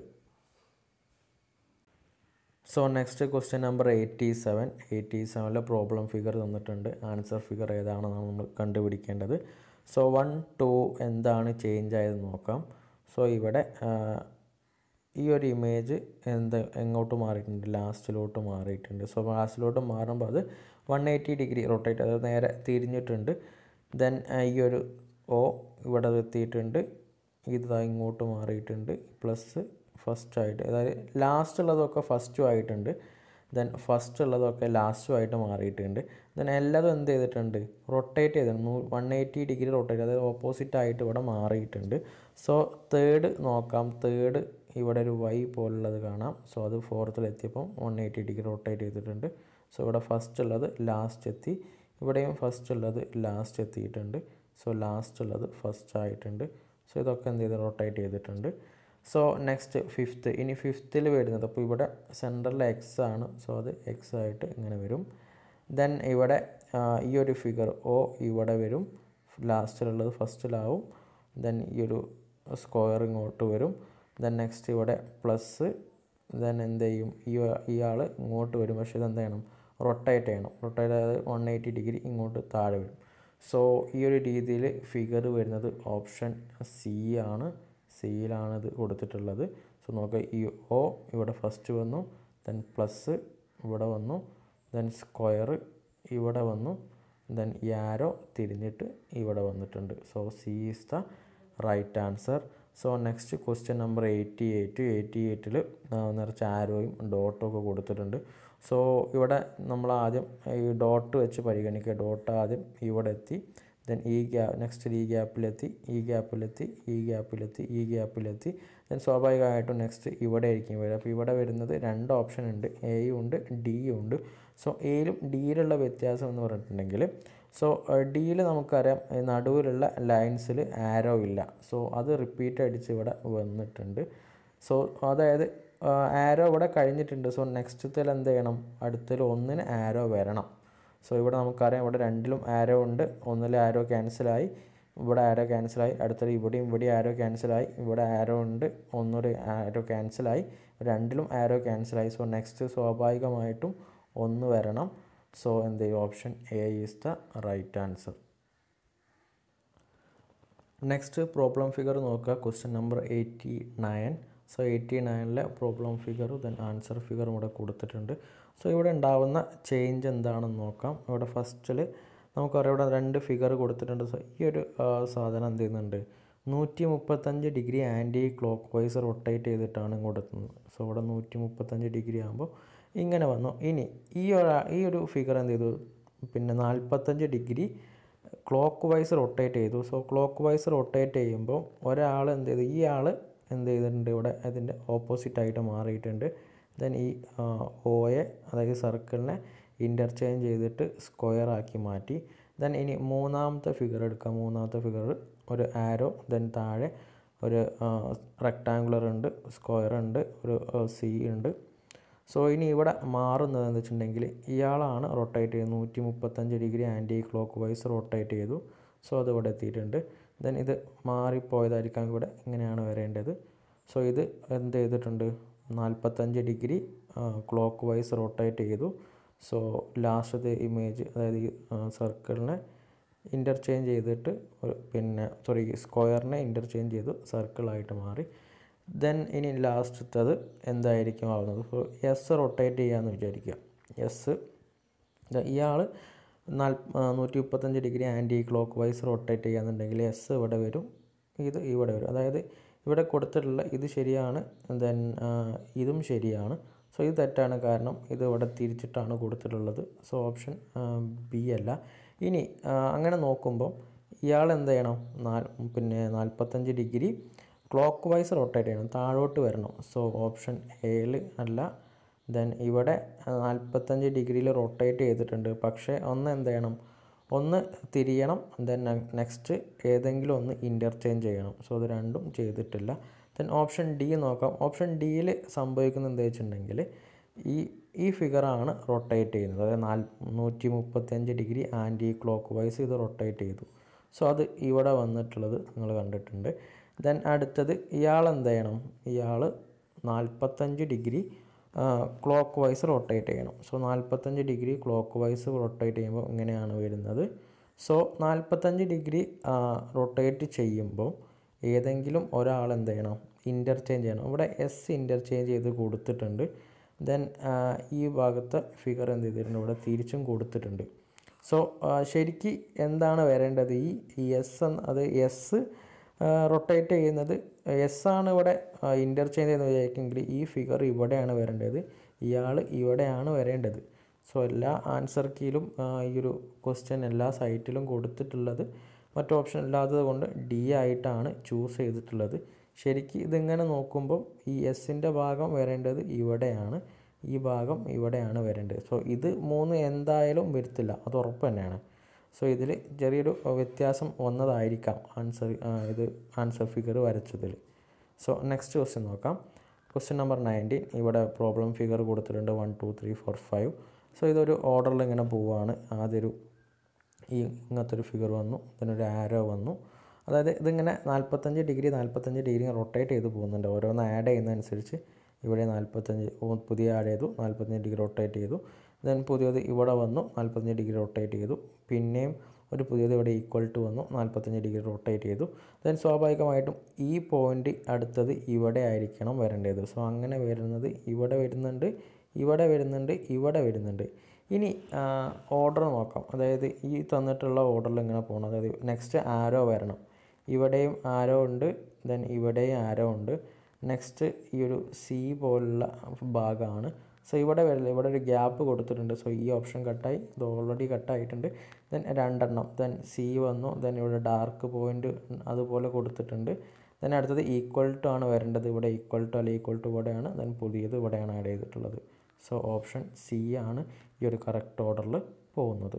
so next question number eighty seven eighty സെവനിലെ പ്രോബ്ലം ഫിഗർ തന്നിട്ടുണ്ട് ആൻസർ ഫിഗർ ഏതാണെന്നാണ് നമ്മൾ കണ്ടുപിടിക്കേണ്ടത് സോ വൺ ടു എന്താണ് ചേഞ്ച് ആയത് നോക്കാം സോ ഇവിടെ ഈ ഒരു ഇമേജ് എന്ത് എങ്ങോട്ട് മാറിയിട്ടുണ്ട് ലാസ്റ്റിലോട്ട് മാറിയിട്ടുണ്ട് സോ ലാസ്റ്റിലോട്ട് മാറുമ്പോൾ അത് വൺ എയ്റ്റി ഡിഗ്രി റൊട്ടേറ്റ് അതായത് നേരെ തിരിഞ്ഞിട്ടുണ്ട് ദെൻ ഈ ഒരു ഓ ഇവിടെ എത്തിയിട്ടുണ്ട് ഇത് ഇങ്ങോട്ട് മാറിയിട്ടുണ്ട് പ്ലസ് ഫസ്റ്റ് ആയിട്ട് അതായത് ലാസ്റ്റ് ഉള്ളതൊക്കെ ഫസ്റ്റും ആയിട്ടുണ്ട് ദെൻ ഫസ്റ്റ് ഉള്ളതൊക്കെ ലാസ്റ്റും ആയിട്ട് മാറിയിട്ടുണ്ട് ദെൻ എല്ലാതും എന്ത് ചെയ്തിട്ടുണ്ട് റൊട്ടേറ്റ് ചെയ്തിട്ടുണ്ട് വൺ എയ്റ്റി ഡിഗ്രി റൊട്ടേറ്റ് അതായത് ഓപ്പോസിറ്റ് ആയിട്ട് ഇവിടെ മാറിയിട്ടുണ്ട് സോ തേർഡ് നോക്കാം തേർഡ് ഇവിടെ ഒരു വൈ പോലുള്ളത് കാണാം സോ അത് ഫോർത്തിലെത്തിയപ്പം വൺ എയ്റ്റി ഡിഗ്രി റൊട്ടേറ്റ് ചെയ്തിട്ടുണ്ട് സോ ഇവിടെ ഫസ്റ്റ് ഉള്ളത് ലാസ്റ്റ് എത്തി ഇവിടെയും ഫസ്റ്റ് ഉള്ളത് ലാസ്റ്റ് എത്തിയിട്ടുണ്ട് സോ ലാസ്റ്റ് ഉള്ളത് ഫസ്റ്റ് ആയിട്ടുണ്ട് സോ ഇതൊക്കെ എന്ത് ചെയ്ത് റൊട്ടേറ്റ് ചെയ്തിട്ടുണ്ട് സോ നെക്സ്റ്റ് ഫിഫ്ത്ത് ഇനി ഫിഫ്ത്തിൽ വരുന്നത് അപ്പോൾ ഇവിടെ സെൻറ്ററിൽ എക്സ് ആണ് സോ അത് എക്സ് ആയിട്ട് ഇങ്ങനെ വരും ദെൻ ഇവിടെ ഈ ഒരു ഫിഗർ ഓ ഇവിടെ വരും ലാസ്റ്റിലുള്ളത് ഫസ്റ്റിലാവും ദെൻ ഈ ഒരു സ്ക്വയർ ഇങ്ങോട്ട് വരും ദെൻ നെക്സ്റ്റ് ഇവിടെ പ്ലസ് ദെൻ എന്ത് ചെയ്യും ഈ ഇയാൾ ഇങ്ങോട്ട് വരും പക്ഷെ ഇത് എന്ത് ചെയ്യണം റൊട്ടേറ്റ് ചെയ്യണം റൊട്ടേറ്റ് അതായത് വൺ എയ്റ്റി ഡിഗ്രി ഇങ്ങോട്ട് താഴെ വരും സോ ഈ ഒരു രീതിയിൽ ഫിഗർ വരുന്നത് ഓപ്ഷൻ സി ആണ് സിയിലാണിത് കൊടുത്തിട്ടുള്ളത് സോ നമുക്ക് ഈ ഒ ഇവിടെ ഫസ്റ്റ് വന്നു ദെൻ പ്ലസ് ഇവിടെ വന്നു ദെൻ സ്ക്വയർ ഇവിടെ വന്നു ദെൻ ഈ ആരോ തിരിഞ്ഞിട്ട് ഇവിടെ വന്നിട്ടുണ്ട് so C is the right answer so next question number eighty eight eighty എയ്റ്റിൽ നിറച്ച് ആരോയും ഡോട്ടും ഒക്കെ കൊടുത്തിട്ടുണ്ട് സോ ഇവിടെ നമ്മൾ ആദ്യം ഈ ഡോട്ട് വെച്ച് പരിഗണിക്കുക ഡോട്ട് ആദ്യം ഇവിടെ എത്തി ദെൻ ഈ ഗ്യാ നെക്സ്റ്റ് ഈ ഗ്യാപ്പിലെത്തി ഈ ഗ്യാപ്പിലെത്തി ഈ ഗ്യാപ്പിലെത്തി ഈ ഗ്യാപ്പിലെത്തി ദെൻ സ്വാഭാവികമായിട്ടും നെക്സ്റ്റ് ഇവിടെ ആയിരിക്കും വരിക അപ്പോൾ ഇവിടെ വരുന്നത് രണ്ട് ഓപ്ഷൻ ഉണ്ട് എയും ഉണ്ട് ഡിയും ഉണ്ട് സോ എയിലും ഡിയിലുള്ള വ്യത്യാസം എന്ന് പറഞ്ഞിട്ടുണ്ടെങ്കിൽ സോ ഡിയിൽ നമുക്കറിയാം നടുവിലുള്ള ലൈൻസിൽ ആരോ ഇല്ല സോ അത് റിപ്പീറ്റ് അടിച്ച് ഇവിടെ വന്നിട്ടുണ്ട് സോ അതായത് ആരോ ഇവിടെ കഴിഞ്ഞിട്ടുണ്ട് സോ നെക്സ്റ്റത്തിൽ എന്ത് ചെയ്യണം അടുത്തതിൽ ഒന്നിന് ആരോ വരണം സോ ഇവിടെ നമുക്കറിയാം ഇവിടെ രണ്ടിലും ആരോ ഉണ്ട് ഒന്നിൽ ആരോ ക്യാൻസലായി ഇവിടെ ആരോ ക്യാൻസലായി അടുത്തത് ഇവിടെയും ഇവിടെ ആരോ ക്യാൻസലായി ഇവിടെ ആരോ ഉണ്ട് ഒന്നൊരു ആരോ ക്യാൻസലായി രണ്ടിലും ആരോ ക്യാൻസലായി സോ നെക്സ്റ്റ് സ്വാഭാവികമായിട്ടും ഒന്ന് വരണം സോ എന്ത് the option A is the right answer. Next problem figure നോക്കുക question number eighty nine so eighty നയനിലെ പ്രോബ്ലം ഫിഗറും ദെൻ ആൻസർ ഫിഗറും ഇവിടെ കൊടുത്തിട്ടുണ്ട് സോ ഇവിടെ ഉണ്ടാവുന്ന ചേഞ്ച് എന്താണെന്ന് നോക്കാം ഇവിടെ ഫസ്റ്റിൽ നമുക്കറിയാം ഇവിടെ രണ്ട് ഫിഗർ കൊടുത്തിട്ടുണ്ട് സോ ഈ ഒരു സാധനം എന്ത് ചെയ്യുന്നുണ്ട് നൂറ്റി മുപ്പത്തഞ്ച് degree clock vice rotate ചെയ്തിട്ടാണ് കൊടുക്കുന്നത് സോ ഇവിടെ നൂറ്റി മുപ്പത്തഞ്ച് ഡിഗ്രി ആകുമ്പോൾ ഇങ്ങനെ വന്നു ഇനി ഈ ഈ ഒരു ഫിഗർ എന്ത് ചെയ്തു പിന്നെ നാൽപ്പത്തഞ്ച് ഡിഗ്രി ക്ലോക്ക് വൈസ് റൊട്ടേറ്റ് ചെയ്തു സോ ക്ലോക്ക് വൈസ് റൊട്ടേറ്റ് ചെയ്യുമ്പോൾ ഒരാൾ എന്ത് ചെയ്തു ഈ ആൾ എന്ത് ചെയ്തിട്ടുണ്ട് ഇവിടെ അതിൻ്റെ ഓപ്പോസിറ്റായിട്ട് മാറിയിട്ടുണ്ട് ദെൻ ഈ ഓയെ അതായത് സർക്കിളിനെ ഇൻ്റർചേഞ്ച് ചെയ്തിട്ട് സ്ക്വയർ ആക്കി മാറ്റി ദെൻ ഇനി മൂന്നാമത്തെ ഫിഗർ എടുക്കാം മൂന്നാമത്തെ ഫിഗർ ഒരു ആരോ ദെൻ താഴെ ഒരു റെക്റ്റാങ്കുലർ ഉണ്ട് സ്ക്വയർ ഉണ്ട് ഒരു സി ഉണ്ട് സോ ഇനി ഇവിടെ മാറുന്നത് എന്ന് വെച്ചിട്ടുണ്ടെങ്കിൽ ഇയാളാണ് റൊട്ടേറ്റ് ചെയ്തത് നൂറ്റി മുപ്പത്തഞ്ച് degree clock vice rotate ചെയ്തു സോ അത് എത്തിയിട്ടുണ്ട് ദെൻ ഇത് മാറിപ്പോയതായിരിക്കാം ഇവിടെ ഇങ്ങനെയാണ് വരേണ്ടത് സോ ഇത് എന്ത് ചെയ്തിട്ടുണ്ട് നാൽപ്പത്തഞ്ച് ഡിഗ്രി ക്ലോക്ക് വൈസ് റൊട്ടേറ്റ് ചെയ്തു സോ ലാസ്റ്റത്തെ ഇമേജ് അതായത് ഈ സർക്കിളിനെ ഇൻ്റർചേഞ്ച് ചെയ്തിട്ട് പിന്നെ സോറി സ്ക്വയറിനെ ഇൻ്റർചേഞ്ച് ചെയ്തു സർക്കിളായിട്ട് മാറി ദെൻ ഇനി ലാസ്റ്റത്തത് എന്തായിരിക്കും ആവുന്നത് ഇപ്പോൾ എസ് റൊട്ടേറ്റ് ചെയ്യാമെന്ന് വിചാരിക്കുക എസ് ഇയാൾ നാൽ നൂറ്റി മുപ്പത്തഞ്ച് degree clock vice rotate ചെയ്യാന്നുണ്ടെങ്കിൽ എസ് ഇവിടെ വരും ഇത് ഇവിടെ വരും അതായത് ഇവിടെ കൊടുത്തിട്ടുള്ള ഇത് ശരിയാണ് ദെൻ ഇതും ശരിയാണ് സോ ഇത് തെറ്റാണ് കാരണം ഇത് ഇവിടെ തിരിച്ചിട്ടാണ് കൊടുത്തിട്ടുള്ളത് സോ ഓപ്ഷൻ ബി അല്ല ഇനി അങ്ങനെ നോക്കുമ്പം ഇയാൾ എന്ത് ചെയ്യണം നാ പിന്നെ നാൽപ്പത്തഞ്ച് ഡിഗ്രി ക്ലോക്ക് വൈസ് റൊട്ടേറ്റ് ചെയ്യണം താഴോട്ട് വരണം സോ ഓപ്ഷൻ ഏയിൽ അല്ല ദെൻ ഇവിടെ നാൽപ്പത്തഞ്ച് ഡിഗ്രിയിൽ റൊട്ടേറ്റ് ചെയ്തിട്ടുണ്ട് പക്ഷേ ഒന്ന് എന്ത് ചെയ്യണം ഒന്ന് തിരിയണം ദെൻ നെക്സ്റ്റ് ഏതെങ്കിലും ഒന്ന് ഇൻ്റർചേഞ്ച് ചെയ്യണം സോ അത് രണ്ടും ചെയ്തിട്ടില്ല ദെൻ ഓപ്ഷൻ ഡി നോക്കാം ഓപ്ഷൻ ഡിയിൽ സംഭവിക്കുന്നത് എന്താ വെച്ചിട്ടുണ്ടെങ്കിൽ ഈ ഈ ഫിഗറാണ് റൊട്ടേറ്റ് ചെയ്യുന്നത് അതായത് നാൽ നൂറ്റി മുപ്പത്തഞ്ച് ഡിഗ്രി ആൻറ്റി ക്ലോക്ക് വൈസ് ഇത് റൊട്ടേറ്റ് ചെയ്തു സോ അത് ഇവിടെ വന്നിട്ടുള്ളത് നിങ്ങൾ കണ്ടിട്ടുണ്ട് ദെൻ അടുത്തത് ഇയാൾ എന്ത് ചെയ്യണം ഇയാൾ നാൽപ്പത്തഞ്ച് ഡിഗ്രി ക്ലോക്ക് വൈസ് റൊട്ടേറ്റ് ചെയ്യണം സോ നാൽപ്പത്തഞ്ച് ഡിഗ്രി ക്ലോക്ക് വൈസ് റൊട്ടേറ്റ് ചെയ്യുമ്പോൾ ഇങ്ങനെയാണ് വരുന്നത് സോ നാൽപ്പത്തഞ്ച് ഡിഗ്രി റൊട്ടേറ്റ് ചെയ്യുമ്പോൾ ഏതെങ്കിലും ഒരാൾ എന്ത് ചെയ്യണം ഇൻ്റർചേഞ്ച് ചെയ്യണം ഇവിടെ എസ് ഇൻ്റർചേഞ്ച് ചെയ്ത് കൊടുത്തിട്ടുണ്ട് ദെൻ ഈ ഭാഗത്തെ ഫിഗർ എന്ത് ചെയ്തിട്ടുണ്ട് ഇവിടെ തിരിച്ചും കൊടുത്തിട്ടുണ്ട് സോ ശരിക്ക് എന്താണ് വരേണ്ടത് ഈ എസ് അത് എസ് റൊട്ടേറ്റ് ചെയ്യുന്നത് എസ് ആണ് ഇവിടെ ഇൻ്റർചേഞ്ച് എന്ന് വിചാരിക്കുമെങ്കിൽ ഈ ഫിഗർ ഇവിടെയാണ് വരേണ്ടത് ഇയാൾ ഇവിടെയാണ് വരേണ്ടത് സോ എല്ലാ ആൻസർ കീയിലും ഈ ഒരു ക്വസ്റ്റ്യൻ എല്ലാ സൈറ്റിലും കൊടുത്തിട്ടുള്ളത് മറ്റു ഓപ്ഷൻ ഇല്ലാത്തത് കൊണ്ട് ഡി ആയിട്ടാണ് ചൂസ് ചെയ്തിട്ടുള്ളത് ശരിക്കും ഇതിങ്ങനെ നോക്കുമ്പം ഈ എസിൻ്റെ ഭാഗം വരേണ്ടത് ഇവിടെയാണ് ഈ ഭാഗം ഇവിടെയാണ് വരേണ്ടത് സോ ഇത് മൂന്ന് എന്തായാലും വരുത്തില്ല അത് ഉറപ്പ് തന്നെയാണ് സോ ഇതിൽ ചെറിയൊരു വ്യത്യാസം വന്നതായിരിക്കാം ആൻസർ ഇത് ആൻസർ ഫിഗർ വരച്ചതിൽ സോ നെക്സ്റ്റ് ക്വസ്റ്റ്യൻ നോക്കാം ക്വസ്റ്റ്യൻ നമ്പർ നയൻറ്റീൻ ഇവിടെ പ്രോബ്ലം ഫിഗർ കൊടുത്തിട്ടുണ്ട് one two three four five so ഇതൊരു ഓർഡറിൽ ഇങ്ങനെ പോവുകയാണ് ആദ്യൊരു ഈ ഇങ്ങനത്തെ ഒരു ഫിഗർ വന്നു ഇതിനൊരു ആരോ വന്നു അതായത് ഇതിങ്ങനെ നാൽപ്പത്തഞ്ച് ഡിഗ്രി നാൽപ്പത്തഞ്ച് ഡിഗ്രി റൊട്ടേറ്റ് ചെയ്ത് പോകുന്നുണ്ട് ഓരോന്ന് ആഡ് ചെയ്യുന്നതനുസരിച്ച് ഇവിടെ നാൽപ്പത്തഞ്ച് പുതിയ ആഡ് ചെയ്തു നാൽപ്പത്തഞ്ച് ഡിഗ്രി റൊട്ടേറ്റ് ചെയ്തു ദെൻ പുതിയത് ഇവിടെ വന്നു നാൽപ്പത്തഞ്ച് ഡിഗ്രി റൊട്ടേറ്റ് ചെയ്തു പിന്നെയും ഒരു പുതിയത് ഇവിടെ ഈക്വൽ ടു വന്നു നാൽപ്പത്തഞ്ച് ഡിഗ്രി റൊട്ടേറ്റ് ചെയ്തു ദെൻ സ്വാഭാവികമായിട്ടും ഈ പോയിൻ്റ് അടുത്തത് ഇവിടെ ആയിരിക്കണം വരേണ്ടത് സോ അങ്ങനെ വരുന്നത് ഇവിടെ വരുന്നുണ്ട് ഇവിടെ വരുന്നുണ്ട് ഇവിടെ വരുന്നുണ്ട് ഇനി ഓർഡർ നോക്കാം അതായത് ഈ തന്നിട്ടുള്ള ഓർഡറിൽ ഇങ്ങനെ പോകണം അതായത് നെക്സ്റ്റ് ആരോ വരണം ഇവിടെയും ആരോ ഉണ്ട് ദെൻ ഇവിടെയും ആരോ ഉണ്ട് നെക്സ്റ്റ് ഈ ഒരു സി പോലുള്ള ഭാഗമാണ് സോ ഇവിടെ വരില്ല ഇവിടെ ഒരു ഗ്യാപ്പ് കൊടുത്തിട്ടുണ്ട് സോ ഈ ഓപ്ഷൻ കട്ടായി ഇത് ഓൾറെഡി കട്ടായിട്ടുണ്ട് ദെൻ രണ്ടെണ്ണം ദെൻ സി വന്നു ദെൻ ഇവിടെ ഡാർക്ക് പോയിൻ്റ് അതുപോലെ കൊടുത്തിട്ടുണ്ട് ദെൻ അടുത്തത് ഈക്വൽ ടു ആണ് വരേണ്ടത് ഇവിടെ ഈക്വൽ ടു അല്ലെങ്കിൽ ഈക്വൽ ടു ഇവിടെയാണ് ദെൻ പുതിയത് ഇവിടെയാണ് ആഡ് ചെയ്തിട്ടുള്ളത് സോ ഓപ്ഷൻ സി ആണ് ഈ ഒരു കറക്റ്റ് ഓർഡറിൽ പോകുന്നത്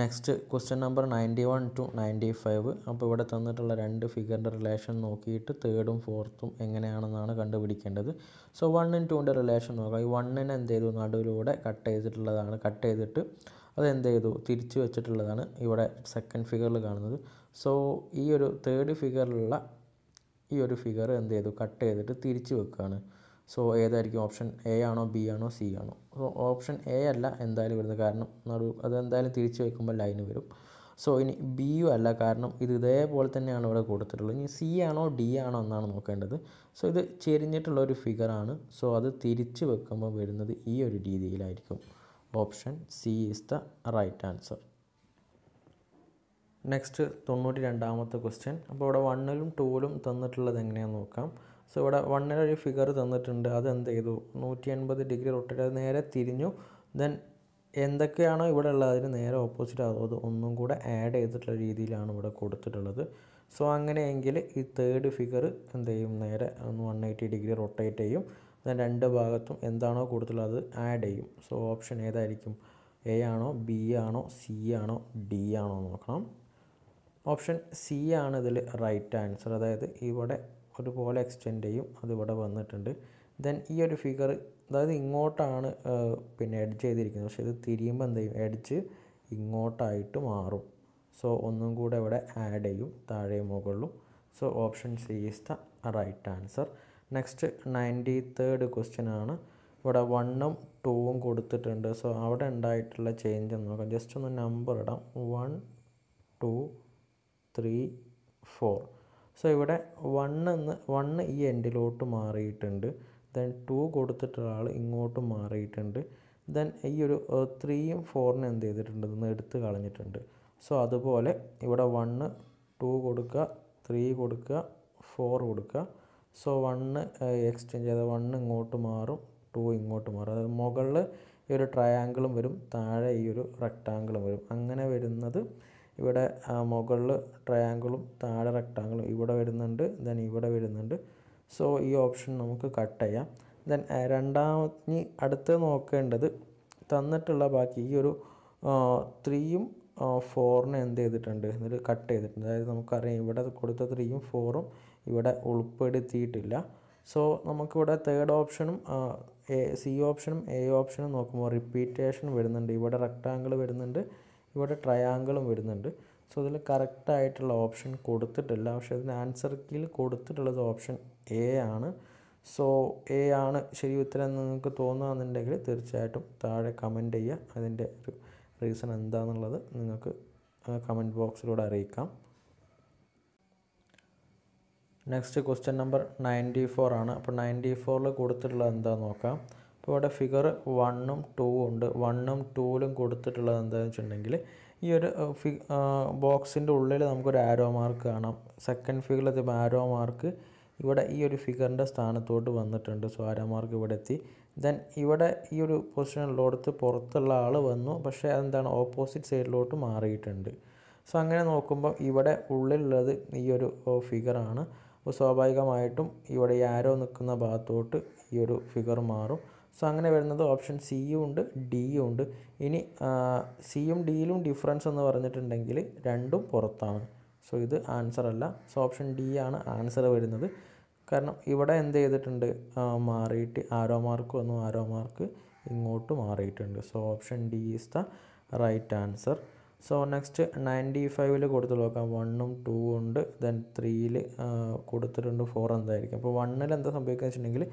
next question number ninety one two ninety five അപ്പോൾ ഇവിടെ തന്നിട്ടുള്ള രണ്ട് ഫിഗറിൻ്റെ റിലേഷൻ നോക്കിയിട്ട് തേർഡും ഫോർത്തും എങ്ങനെയാണെന്നാണ് കണ്ടുപിടിക്കേണ്ടത് സോ വണ്ണും ടുവിൻ്റെ റിലേഷൻ നോക്കാം ഈ വണ്ണിന് എന്ത് ചെയ്തു നടുവിലൂടെ കട്ട് ചെയ്തിട്ടുള്ളതാണ് കട്ട് ചെയ്തിട്ട് അത് എന്ത് ചെയ്തു തിരിച്ചു വെച്ചിട്ടുള്ളതാണ് ഇവിടെ സെക്കൻഡ് ഫിഗറിൽ കാണുന്നത് സോ ഈ ഒരു തേർഡ് ഫിഗറിലുള്ള ഈ ഒരു ഫിഗർ എന്ത് ചെയ്തു കട്ട് ചെയ്തിട്ട് തിരിച്ചു വെക്കുകയാണ് സോ ഏതായിരിക്കും ഓപ്ഷൻ എ ആണോ ബി ആണോ സി ആണോ സോ ഓപ്ഷൻ എ അല്ല എന്തായാലും വരുന്നത് കാരണം നടു അത് എന്തായാലും തിരിച്ചു വയ്ക്കുമ്പോൾ ലൈന് വരും സോ ഇനി ബി യു അല്ല കാരണം ഇത് ഇതേപോലെ തന്നെയാണ് ഇവിടെ കൊടുത്തിട്ടുള്ളത് ഇനി സി ആണോ ഡി ആണോ എന്നാണ് നോക്കേണ്ടത് സോ ഇത് ചെരിഞ്ഞിട്ടുള്ള ഒരു ഫിഗറാണ് സോ അത് തിരിച്ചു വെക്കുമ്പോൾ വരുന്നത് ഈ ഒരു രീതിയിലായിരിക്കും option C is the right answer next തൊണ്ണൂറ്റി രണ്ടാമത്തെ ക്വസ്റ്റ്യൻ അപ്പോൾ ഇവിടെ വണ്ണിലും ടൂലും തന്നിട്ടുള്ളത് എങ്ങനെയാണെന്ന് നോക്കാം സോ ഇവിടെ വണ്ണിൽ ഒരു ഫിഗർ തന്നിട്ടുണ്ട് അത് എന്ത് ചെയ്തു നൂറ്റി എൺപത് ഡിഗ്രി റൊട്ടേറ്റ് അത് നേരെ തിരിഞ്ഞു ദെൻ എന്തൊക്കെയാണോ ഇവിടെ ഉള്ളത് അതിന് നേരെ ഓപ്പോസിറ്റ് ആകും ഒന്നും കൂടെ ആഡ് ചെയ്തിട്ടുള്ള രീതിയിലാണ് ഇവിടെ കൊടുത്തിട്ടുള്ളത് സോ അങ്ങനെയെങ്കിൽ ഈ തേർഡ് ഫിഗർ എന്ത് ചെയ്യും നേരെ വൺ എയ്റ്റി ഡിഗ്രി റൊട്ടേറ്റ് ചെയ്യും ദെൻ രണ്ട് ഭാഗത്തും എന്താണോ കൊടുത്തിട്ടുള്ളത് അത് ആഡ് ചെയ്യും സോ ഓപ്ഷൻ ഏതായിരിക്കും എ ആണോ ബി ആണോ സി ആണോ ഡി ആണോ നോക്കണം ഓപ്ഷൻ സി ആണ് ഇതിൽ റൈറ്റ് ആൻസർ അതായത് ഇവിടെ ഒരുപോലെ എക്സ്റ്റെൻഡ് ചെയ്യും അതിവിടെ വന്നിട്ടുണ്ട് ദെൻ ഈ ഒരു ഫിഗർ അതായത് ഇങ്ങോട്ടാണ് പിന്നെ എഡ്ജ് ചെയ്തിരിക്കുന്നത് പക്ഷേ ഇത് തിരിയുമ്പോൾ എന്ത് ചെയ്യും എഡ്ജ് ഇങ്ങോട്ടായിട്ട് മാറും സോ ഒന്നും കൂടെ ഇവിടെ ആഡ് ചെയ്യും താഴെ മുകളിലും so option C is the right answer next ninety third question ആണ് ഇവിടെ വണ്ണും ടൂവും കൊടുത്തിട്ടുണ്ട് സോ അവിടെ ഉണ്ടായിട്ടുള്ള ചേഞ്ച് ഒന്ന് നോക്കാം ജസ്റ്റ് ഒന്ന് നമ്പർ ഇടാം one two three four so ഇവിടെ വണ്ണെന്ന് വണ്ണ് ഈ എൻഡിലോട്ട് മാറിയിട്ടുണ്ട് ദെൻ ടു കൊടുത്തിട്ടുള്ള ഇങ്ങോട്ട് മാറിയിട്ടുണ്ട് ദെൻ ഈ ഒരു ത്രീയും ഫോറിനും എന്ത് ചെയ്തിട്ടുണ്ട് എന്ന് എടുത്ത് കളഞ്ഞിട്ടുണ്ട് സോ അതുപോലെ ഇവിടെ വണ്ണ് ടു കൊടുക്കുക ത്രീ കൊടുക്കുക ഫോർ കൊടുക്കുക സോ വണ്ണ് എക്സ്ചേഞ്ച് ചെയ്ത വണ്ണ് ഇങ്ങോട്ട് മാറും ടു ഇങ്ങോട്ട് മാറും അതായത് മുകളിൽ ഈ ഒരു ട്രയാങ്കിളും വരും താഴെ ഈ ഒരു റെക്റ്റാങ്കിളും വരും അങ്ങനെ വരുന്നത് ഇവിടെ മുകളിൽ ട്രയാങ്കിളും താഴെ റെക്റ്റാങ്കിളും ഇവിടെ വരുന്നുണ്ട് ദെൻ ഇവിടെ വരുന്നുണ്ട് സോ ഈ ഓപ്ഷൻ നമുക്ക് കട്ട് ചെയ്യാം ദെൻ രണ്ടാമത് അടുത്ത് നോക്കേണ്ടത് തന്നിട്ടുള്ള ബാക്കി ഈ ഒരു ത്രീയും ഫോറിനെ എന്ത് ചെയ്തിട്ടുണ്ട് എന്നിട്ട് കട്ട് ചെയ്തിട്ടുണ്ട് അതായത് നമുക്കറിയാം ഇവിടെ കൊടുത്ത ത്രീയും ഫോറും ഇവിടെ ഉൾപ്പെടുത്തിയിട്ടില്ല സോ നമുക്കിവിടെ തേർഡ് ഓപ്ഷനും സി ഓപ്ഷനും എ ഓപ്ഷനും നോക്കുമ്പോൾ റിപ്പീറ്റേഷൻ വരുന്നുണ്ട് ഇവിടെ റെക്റ്റാങ്കിൾ വരുന്നുണ്ട് ഇവിടെ ട്രയാങ്കിളും വരുന്നുണ്ട് സോ ഇതിൽ കറക്റ്റായിട്ടുള്ള ഓപ്ഷൻ കൊടുത്തിട്ടില്ല പക്ഷേ അതിന് ആൻസർ കീയിൽ കൊടുത്തിട്ടുള്ളത് ഓപ്ഷൻ എ ആണ് സോ എ ആണ് ശരി ഉത്തരം എന്ന് നിങ്ങൾക്ക് തോന്നുകയാണെന്നുണ്ടെങ്കിൽ തീർച്ചയായിട്ടും താഴെ കമൻറ്റ് ചെയ്യുക അതിൻ്റെ ഒരു റീസൺ എന്താണെന്നുള്ളത് നിങ്ങൾക്ക് കമൻറ്റ് ബോക്സിലൂടെ അറിയിക്കാം next question number ninety four ആണ് അപ്പോൾ നയൻറ്റി ഫോറിൽ കൊടുത്തിട്ടുള്ളത് എന്താ നോക്കാം ഇപ്പോൾ ഇവിടെ ഫിഗർ വണ്ണും ടൂ ഉണ്ട് വണ്ണും ടൂലും കൊടുത്തിട്ടുള്ളത് എന്താണെന്ന് വെച്ചിട്ടുണ്ടെങ്കിൽ ഈ ഒരു ഫി ബോക്സിൻ്റെ ഉള്ളിൽ നമുക്കൊരു ആരോ മാർക്ക് കാണാം സെക്കൻഡ് ഫിഗറിൽ എത്തിയപ്പോൾ ആരോ മാർക്ക് ഇവിടെ ഈ ഒരു ഫിഗറിൻ്റെ സ്ഥാനത്തോട്ട് വന്നിട്ടുണ്ട് സോ ആരോ മാർക്ക് ഇവിടെ എത്തി ദെൻ ഇവിടെ ഈ ഒരു പൊസിഷനിലോടത്ത് പുറത്തുള്ള ആൾ വന്നു പക്ഷേ അതെന്താണ് ഓപ്പോസിറ്റ് സൈഡിലോട്ട് മാറിയിട്ടുണ്ട് സോ അങ്ങനെ നോക്കുമ്പോൾ ഇവിടെ ഉള്ളിലുള്ളത് ഈ ഒരു ഫിഗറാണ് അപ്പോൾ സ്വാഭാവികമായിട്ടും ഇവിടെ ഈ ആരോ നിൽക്കുന്ന ഭാഗത്തോട്ട് ഈ ഒരു ഫിഗർ മാറും സോ അങ്ങനെ വരുന്നത് ഓപ്ഷൻ സിയും ഉണ്ട് ഡിയും ഉണ്ട് ഇനി സിയും ഡിയിലും ഡിഫറൻസ് എന്ന് പറഞ്ഞിട്ടുണ്ടെങ്കിൽ രണ്ടും പുറത്താണ് സോ ഇത് ആൻസർ അല്ല സോ ഓപ്ഷൻ ഡി ആണ് ആൻസർ വരുന്നത് കാരണം ഇവിടെ എന്ത് ചെയ്തിട്ടുണ്ട് മാറിയിട്ട് ആരോ മാർക്ക് വന്നു ആരോ മാർക്ക് ഇങ്ങോട്ട് മാറിയിട്ടുണ്ട് so option D is the right answer so next ninety ഫൈവിൽ കൊടുത്ത് നോക്കാം വണ്ണും ടൂ ഉണ്ട് ദെൻ ത്രീയിൽ കൊടുത്തിട്ടുണ്ട് ഫോർ എന്തായിരിക്കും അപ്പോൾ വണ്ണിൽ എന്താ സംഭവിക്കുക വെച്ചിട്ടുണ്ടെങ്കിൽ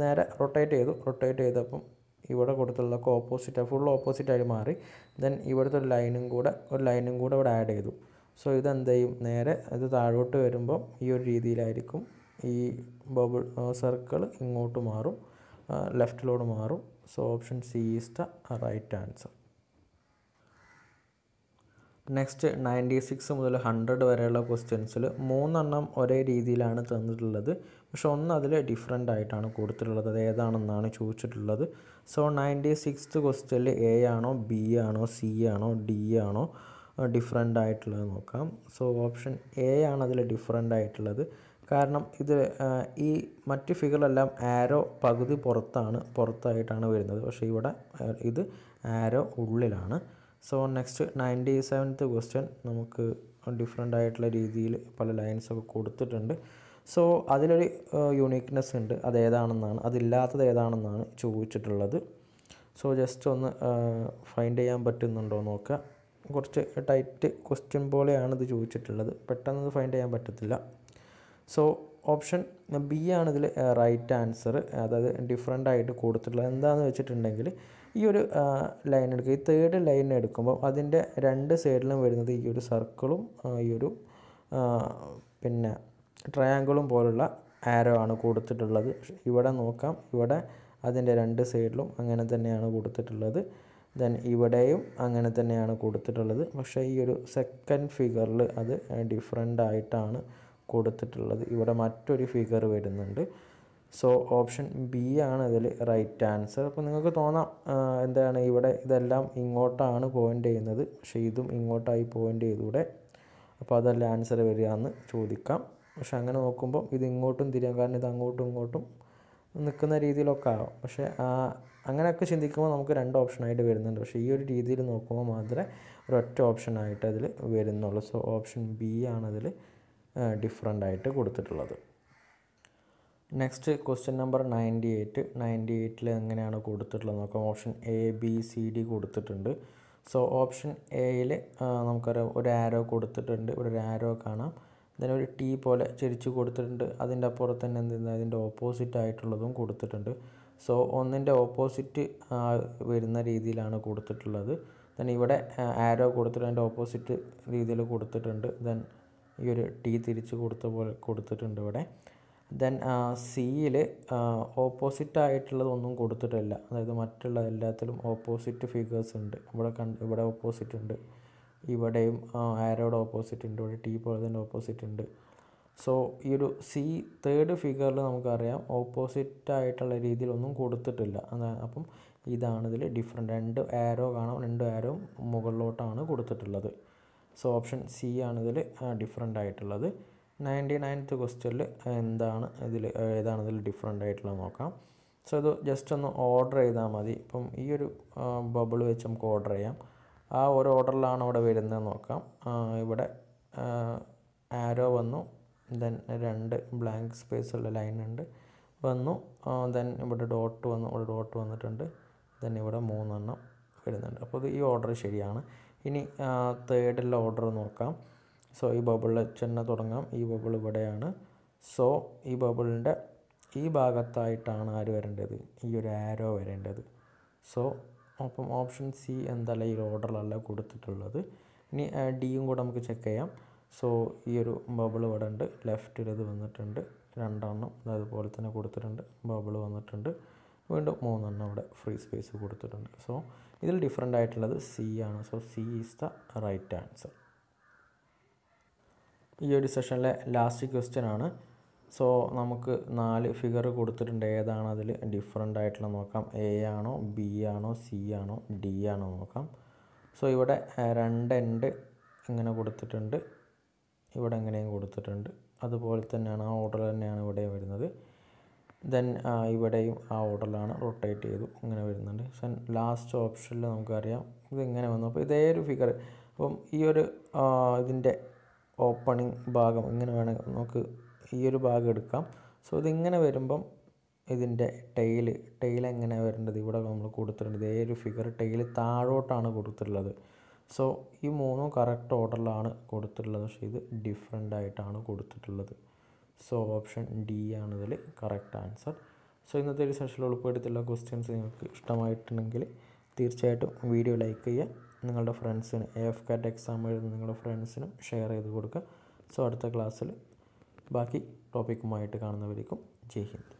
നേരെ റൊട്ടേറ്റ് ചെയ്തു റൊട്ടേറ്റ് ചെയ്തപ്പം ഇവിടെ കൊടുത്തുള്ളതൊക്കെ ഓപ്പോസിറ്റ് ഫുൾ ഓപ്പോസിറ്റായി മാറി ദെൻ ഇവിടുത്തെ ഒരു ലൈനും കൂടെ ഒരു ലൈനും കൂടെ ഇവിടെ ആഡ് ചെയ്തു സോ ഇതെന്ത് ചെയ്യും നേരെ ഇത് താഴോട്ട് വരുമ്പം ഈ ഒരു രീതിയിലായിരിക്കും ഈ ബബിൾ സർക്കിൾ ഇങ്ങോട്ട് മാറും ലെഫ്റ്റിലോട് മാറും so option C is the right answer next ninety six മുതൽ ഹൺഡ്രഡ് വരെയുള്ള ക്വസ്റ്റ്യൻസിൽ മൂന്നെണ്ണം ഒരേ രീതിയിലാണ് തന്നിട്ടുള്ളത് പക്ഷെ ഒന്ന് അതിൽ ഡിഫറെൻ്റ് ആയിട്ടാണ് കൊടുത്തിട്ടുള്ളത് അത് ഏതാണെന്നാണ് ചോദിച്ചിട്ടുള്ളത് സോ നയൻറ്റി സിക്സ്ത് ക്വസ്റ്റ്യനിൽ എ ആണോ ബി ആണോ സി ആണോ ഡി ആണോ ഡിഫറെൻ്റ് ആയിട്ടുള്ളത് നോക്കാം സോ ഓപ്ഷൻ എ ആണ് അതിൽ ഡിഫറെൻ്റ് ആയിട്ടുള്ളത് കാരണം ഇത് ഈ മറ്റ് ഫിഗറെല്ലാം ആരോ പകുതി പുറത്താണ് പുറത്തായിട്ടാണ് വരുന്നത് പക്ഷേ ഇവിടെ ഇത് ആരോ ഉള്ളിലാണ് so next ninety seventh question നമുക്ക് ഡിഫറെൻ്റ് ആയിട്ടുള്ള രീതിയിൽ പല ലൈൻസൊക്കെ കൊടുത്തിട്ടുണ്ട് സോ അതിലൊരു യുണീക്ക്നെസ് ഉണ്ട് അത് ഏതാണെന്നാണ് അതില്ലാത്തത് ഏതാണെന്നാണ് ചോദിച്ചിട്ടുള്ളത് സോ ജസ്റ്റ് ഒന്ന് ഫൈൻഡ് ചെയ്യാൻ പറ്റുന്നുണ്ടോ നോക്കുക കുറച്ച് ടൈറ്റ് ക്വസ്റ്റ്യൻ പോലെയാണ് ഇത് ചോദിച്ചിട്ടുള്ളത് പെട്ടെന്ന് ഫൈൻഡ് ചെയ്യാൻ പറ്റത്തില്ല സോ ഓപ്ഷൻ ബി ആണ് ഇതിൽ റൈറ്റ് ആൻസർ അതായത് ഡിഫറെൻ്റ് ആയിട്ട് കൊടുത്തിട്ടുള്ളത് എന്താണെന്ന് വെച്ചിട്ടുണ്ടെങ്കിൽ ഈ ഒരു ലൈൻ എടുക്കുക ഈ തേർഡ് ലൈൻ എടുക്കുമ്പോൾ അതിൻ്റെ രണ്ട് സൈഡിലും വരുന്നത് ഈ ഒരു സർക്കിളും ഈ ഒരു പിന്നെ ട്രയാങ്കിളും പോലുള്ള ആരോ ആണ് കൊടുത്തിട്ടുള്ളത് ഇവിടെ നോക്കാം ഇവിടെ അതിൻ്റെ രണ്ട് സൈഡിലും അങ്ങനെ തന്നെയാണ് കൊടുത്തിട്ടുള്ളത് ദെൻ ഇവിടെയും അങ്ങനെ തന്നെയാണ് കൊടുത്തിട്ടുള്ളത് പക്ഷേ ഈ ഒരു സെക്കൻഡ് ഫിഗറിൽ അത് ഡിഫറെൻ്റ് ആയിട്ടാണ് കൊടുത്തിട്ടുള്ളത് ഇവിടെ മറ്റൊരു ഫിഗർ വരുന്നുണ്ട് സോ ഓപ്ഷൻ ബി ആണ് ഇതിൽ റൈറ്റ് ആൻസർ അപ്പോൾ നിങ്ങൾക്ക് തോന്നാം എന്താണ് ഇവിടെ ഇതെല്ലാം ഇങ്ങോട്ടാണ് പോയിൻ്റ് ചെയ്യുന്നത് പക്ഷേ ഇതും ഇങ്ങോട്ടായി പോയിൻ്റ് ചെയ്തൂടെ അപ്പോൾ അതല്ല ആൻസർ വരിക എന്ന് ചോദിക്കാം പക്ഷെ അങ്ങനെ നോക്കുമ്പോൾ ഇത് ഇങ്ങോട്ടും തിരിയാം കാരണം ഇത് അങ്ങോട്ടും ഇങ്ങോട്ടും നിൽക്കുന്ന രീതിയിലൊക്കെ ആവാം പക്ഷേ അങ്ങനെയൊക്കെ ചിന്തിക്കുമ്പോൾ നമുക്ക് രണ്ട് ഓപ്ഷനായിട്ട് വരുന്നുണ്ട് പക്ഷേ ഈ ഒരു രീതിയിൽ നോക്കുമ്പോൾ മാത്രമേ ഒരൊറ്റ ഓപ്ഷനായിട്ട് അതിൽ വരുന്നുള്ളൂ സോ ഓപ്ഷൻ ബി ആണതിൽ ഡിഫറെൻ്റ് ആയിട്ട് കൊടുത്തിട്ടുള്ളത് next question number ninety eight ninety എയ്റ്റിൽ എങ്ങനെയാണ് കൊടുത്തിട്ടുള്ളത് നോക്കാം option A B C D കൊടുത്തിട്ടുണ്ട് സോ ഓപ്ഷൻ എയിൽ നമുക്കറിയാം ഒരു ആരോ കൊടുത്തിട്ടുണ്ട് ഇവിടെ ഒരു ആരോ കാണാം ഇതിനൊരു ടീ പോലെ ചെരിച്ച് കൊടുത്തിട്ടുണ്ട് അതിൻ്റെ അപ്പുറത്ത് തന്നെ എന്തെന്ന് അതിൻ്റെ ഓപ്പോസിറ്റ് ആയിട്ടുള്ളതും കൊടുത്തിട്ടുണ്ട് സോ ഒന്നിൻ്റെ ഓപ്പോസിറ്റ് വരുന്ന രീതിയിലാണ് കൊടുത്തിട്ടുള്ളത് ദെൻ ഇവിടെ ആരോ കൊടുത്തിട്ട് അതിൻ്റെ ഓപ്പോസിറ്റ് രീതിയിൽ കൊടുത്തിട്ടുണ്ട് ദെൻ ഈ ഒരു ടീ തിരിച്ച് കൊടുത്ത പോലെ കൊടുത്തിട്ടുണ്ട് ഇവിടെ ദെൻ സിയിൽ ഓപ്പോസിറ്റ് ആയിട്ടുള്ളത് ഒന്നും കൊടുത്തിട്ടില്ല അതായത് മറ്റുള്ള എല്ലാത്തിലും ഓപ്പോസിറ്റ് ഫിഗേഴ്സ് ഉണ്ട് ഇവിടെ കണ്ട് ഇവിടെ ഓപ്പോസിറ്റ് ഉണ്ട് ഇവിടെയും ആരോയുടെ ഓപ്പോസിറ്റ് ഉണ്ട് ഇവിടെ ടി പേഴ്സൻ്റെ ഓപ്പോസിറ്റ് ഉണ്ട് സോ ഈ ഒരു സി തേർഡ് ഫിഗറിൽ നമുക്കറിയാം ഓപ്പോസിറ്റ് ആയിട്ടുള്ള രീതിയിലൊന്നും കൊടുത്തിട്ടില്ല അപ്പം ഇതാണ് ഇതിൽ ഡിഫറെൻ്റ് രണ്ട് ആരോ കാണാം രണ്ട് ആരോ മുകളിലോട്ടാണ് കൊടുത്തിട്ടുള്ളത് സോ ഓപ്ഷൻ സി ആണ് ഡിഫറെൻ്റ് ആയിട്ടുള്ളത് നയൻറ്റി നയൻത്ത് ക്വസ്റ്റ്യനിൽ എന്താണ് ഇതിൽ ഏതാണ് ഇതിൽ ഡിഫറെൻ്റ് ആയിട്ടുള്ളത് നോക്കാം സോ ഇത് ജസ്റ്റ് ഒന്ന് ഓർഡർ ചെയ്താൽ മതി ഇപ്പം ഈ ഒരു ബബിൾ വെച്ച് നമുക്ക് ഓർഡർ ചെയ്യാം ആ ഒരു ഓർഡറിലാണ് അവിടെ വരുന്നത് നോക്കാം ഇവിടെ ആരോ വന്നു ദെൻ രണ്ട് ബ്ലാങ്ക് സ്പേസ് ഉള്ള ലൈൻ ഉണ്ട് വന്നു ദെൻ ഇവിടെ ഡോട്ട് വന്നു ഇവിടെ ഡോട്ട് വന്നിട്ടുണ്ട് ദെൻ ഇവിടെ മൂന്നെണ്ണം വരുന്നുണ്ട് അപ്പോൾ ഇത് ഈ ഓർഡർ ശരിയാണ് ഇനി തേർഡിലെ ഓർഡർ നോക്കാം സോ ഈ ബബിൾ ചെന്ന തുടങ്ങാം ഈ ബബിൾ ഇവിടെയാണ് സോ ഈ ബബിളിൻ്റെ ഈ ഭാഗത്തായിട്ടാണ് ആര് വരേണ്ടത് ഈ ഒരു ആരോ വരേണ്ടത് സോ അപ്പം ഓപ്ഷൻ സി എന്താണ് ഈ ഓർഡറിലല്ല കൊടുത്തിട്ടുള്ളത് ഇനി ഡിയും കൂടെ നമുക്ക് ചെക്ക് ചെയ്യാം സോ ഈ ഒരു ബബിൾ ഇവിടെ ഉണ്ട് ലെഫ്റ്റ് ഇടത് വന്നിട്ടുണ്ട് രണ്ടെണ്ണം അതുപോലെ തന്നെ കൊടുത്തിട്ടുണ്ട് ബബിൾ വന്നിട്ടുണ്ട് വീണ്ടും മൂന്നെണ്ണം ഇവിടെ ഫ്രീ സ്പേസ് കൊടുത്തിട്ടുണ്ട് സോ ഇതിൽ ഡിഫറെൻ്റ് ആയിട്ടുള്ളത് സി ആണ് so C is the right answer ഈ ഒരു സെഷനിലെ ലാസ്റ്റ് ക്വസ്റ്റ്യൻ ആണ് സോ നമുക്ക് നാല് ഫിഗർ കൊടുത്തിട്ടുണ്ട് ഏതാണ് അതിൽ ഡിഫറെൻ്റ് ആയിട്ടുള്ള നോക്കാം എ ആണോ ബി ആണോ സി ആണോ ഡി ആണോ നോക്കാം സോ ഇവിടെ രണ്ട് എൻഡ് ഇങ്ങനെ കൊടുത്തിട്ടുണ്ട് ഇവിടെ എങ്ങനെയും കൊടുത്തിട്ടുണ്ട് അതുപോലെ തന്നെയാണ് ആ ഓർഡർ തന്നെയാണ് ഇവിടെ വരുന്നത് ദെൻ ഇവിടെയും ആ ഓർഡറിലാണ് റൊട്ടേറ്റ് ചെയ്തു ഇങ്ങനെ വരുന്നുണ്ട് സെൻ ലാസ്റ്റ് ഓപ്ഷനിൽ നമുക്കറിയാം ഇത് വന്നു അപ്പോൾ ഇതേ ഒരു ഫിഗർ അപ്പം ഈ ഒരു ഇതിൻ്റെ ഓപ്പണിംഗ് ഭാഗം ഇങ്ങനെ വേണമെങ്കിൽ നമുക്ക് ഈ ഒരു ഭാഗം എടുക്കാം സോ ഇതിങ്ങനെ വരുമ്പം ഇതിൻ്റെ ടെയിൽ ടെയിൽ എങ്ങനെ വരേണ്ടത് ഇവിടെ നമ്മൾ കൊടുത്തിട്ടുണ്ട് ഇതേ ഒരു ഫിഗർ ടെയിൽ താഴോട്ടാണ് കൊടുത്തിട്ടുള്ളത് സോ ഈ മൂന്നും കറക്റ്റ് ഓർഡറിലാണ് കൊടുത്തിട്ടുള്ളത് പക്ഷേ ഇത് ഡിഫറെൻ്റ് ആയിട്ടാണ് കൊടുത്തിട്ടുള്ളത് സോ ഓപ്ഷൻ ഡി ആണ് ഇതിൽ കറക്റ്റ് ആൻസർ സോ ഇന്നത്തെ ഒരു സെഷനിൽ ഉൾപ്പെടുത്തിയുള്ള ക്വസ്റ്റ്യൻസ് നിങ്ങൾക്ക് ഇഷ്ടമായിട്ടുണ്ടെങ്കിൽ തീർച്ചയായിട്ടും വീഡിയോ ലൈക്ക് ചെയ്യുക നിങ്ങളുടെ ഫ്രണ്ട്സിന് എ എഫ് കാറ്റ് എക്സാം എഴുതുന്ന നിങ്ങളുടെ ഫ്രണ്ട്സിനും ഷെയർ ചെയ്ത് കൊടുക്കുക സോ അടുത്ത ക്ലാസ്സിൽ ബാക്കി ടോപ്പിക്കുമായിട്ട് കാണുന്നവരേക്കും ജയ് ഹിന്ദ്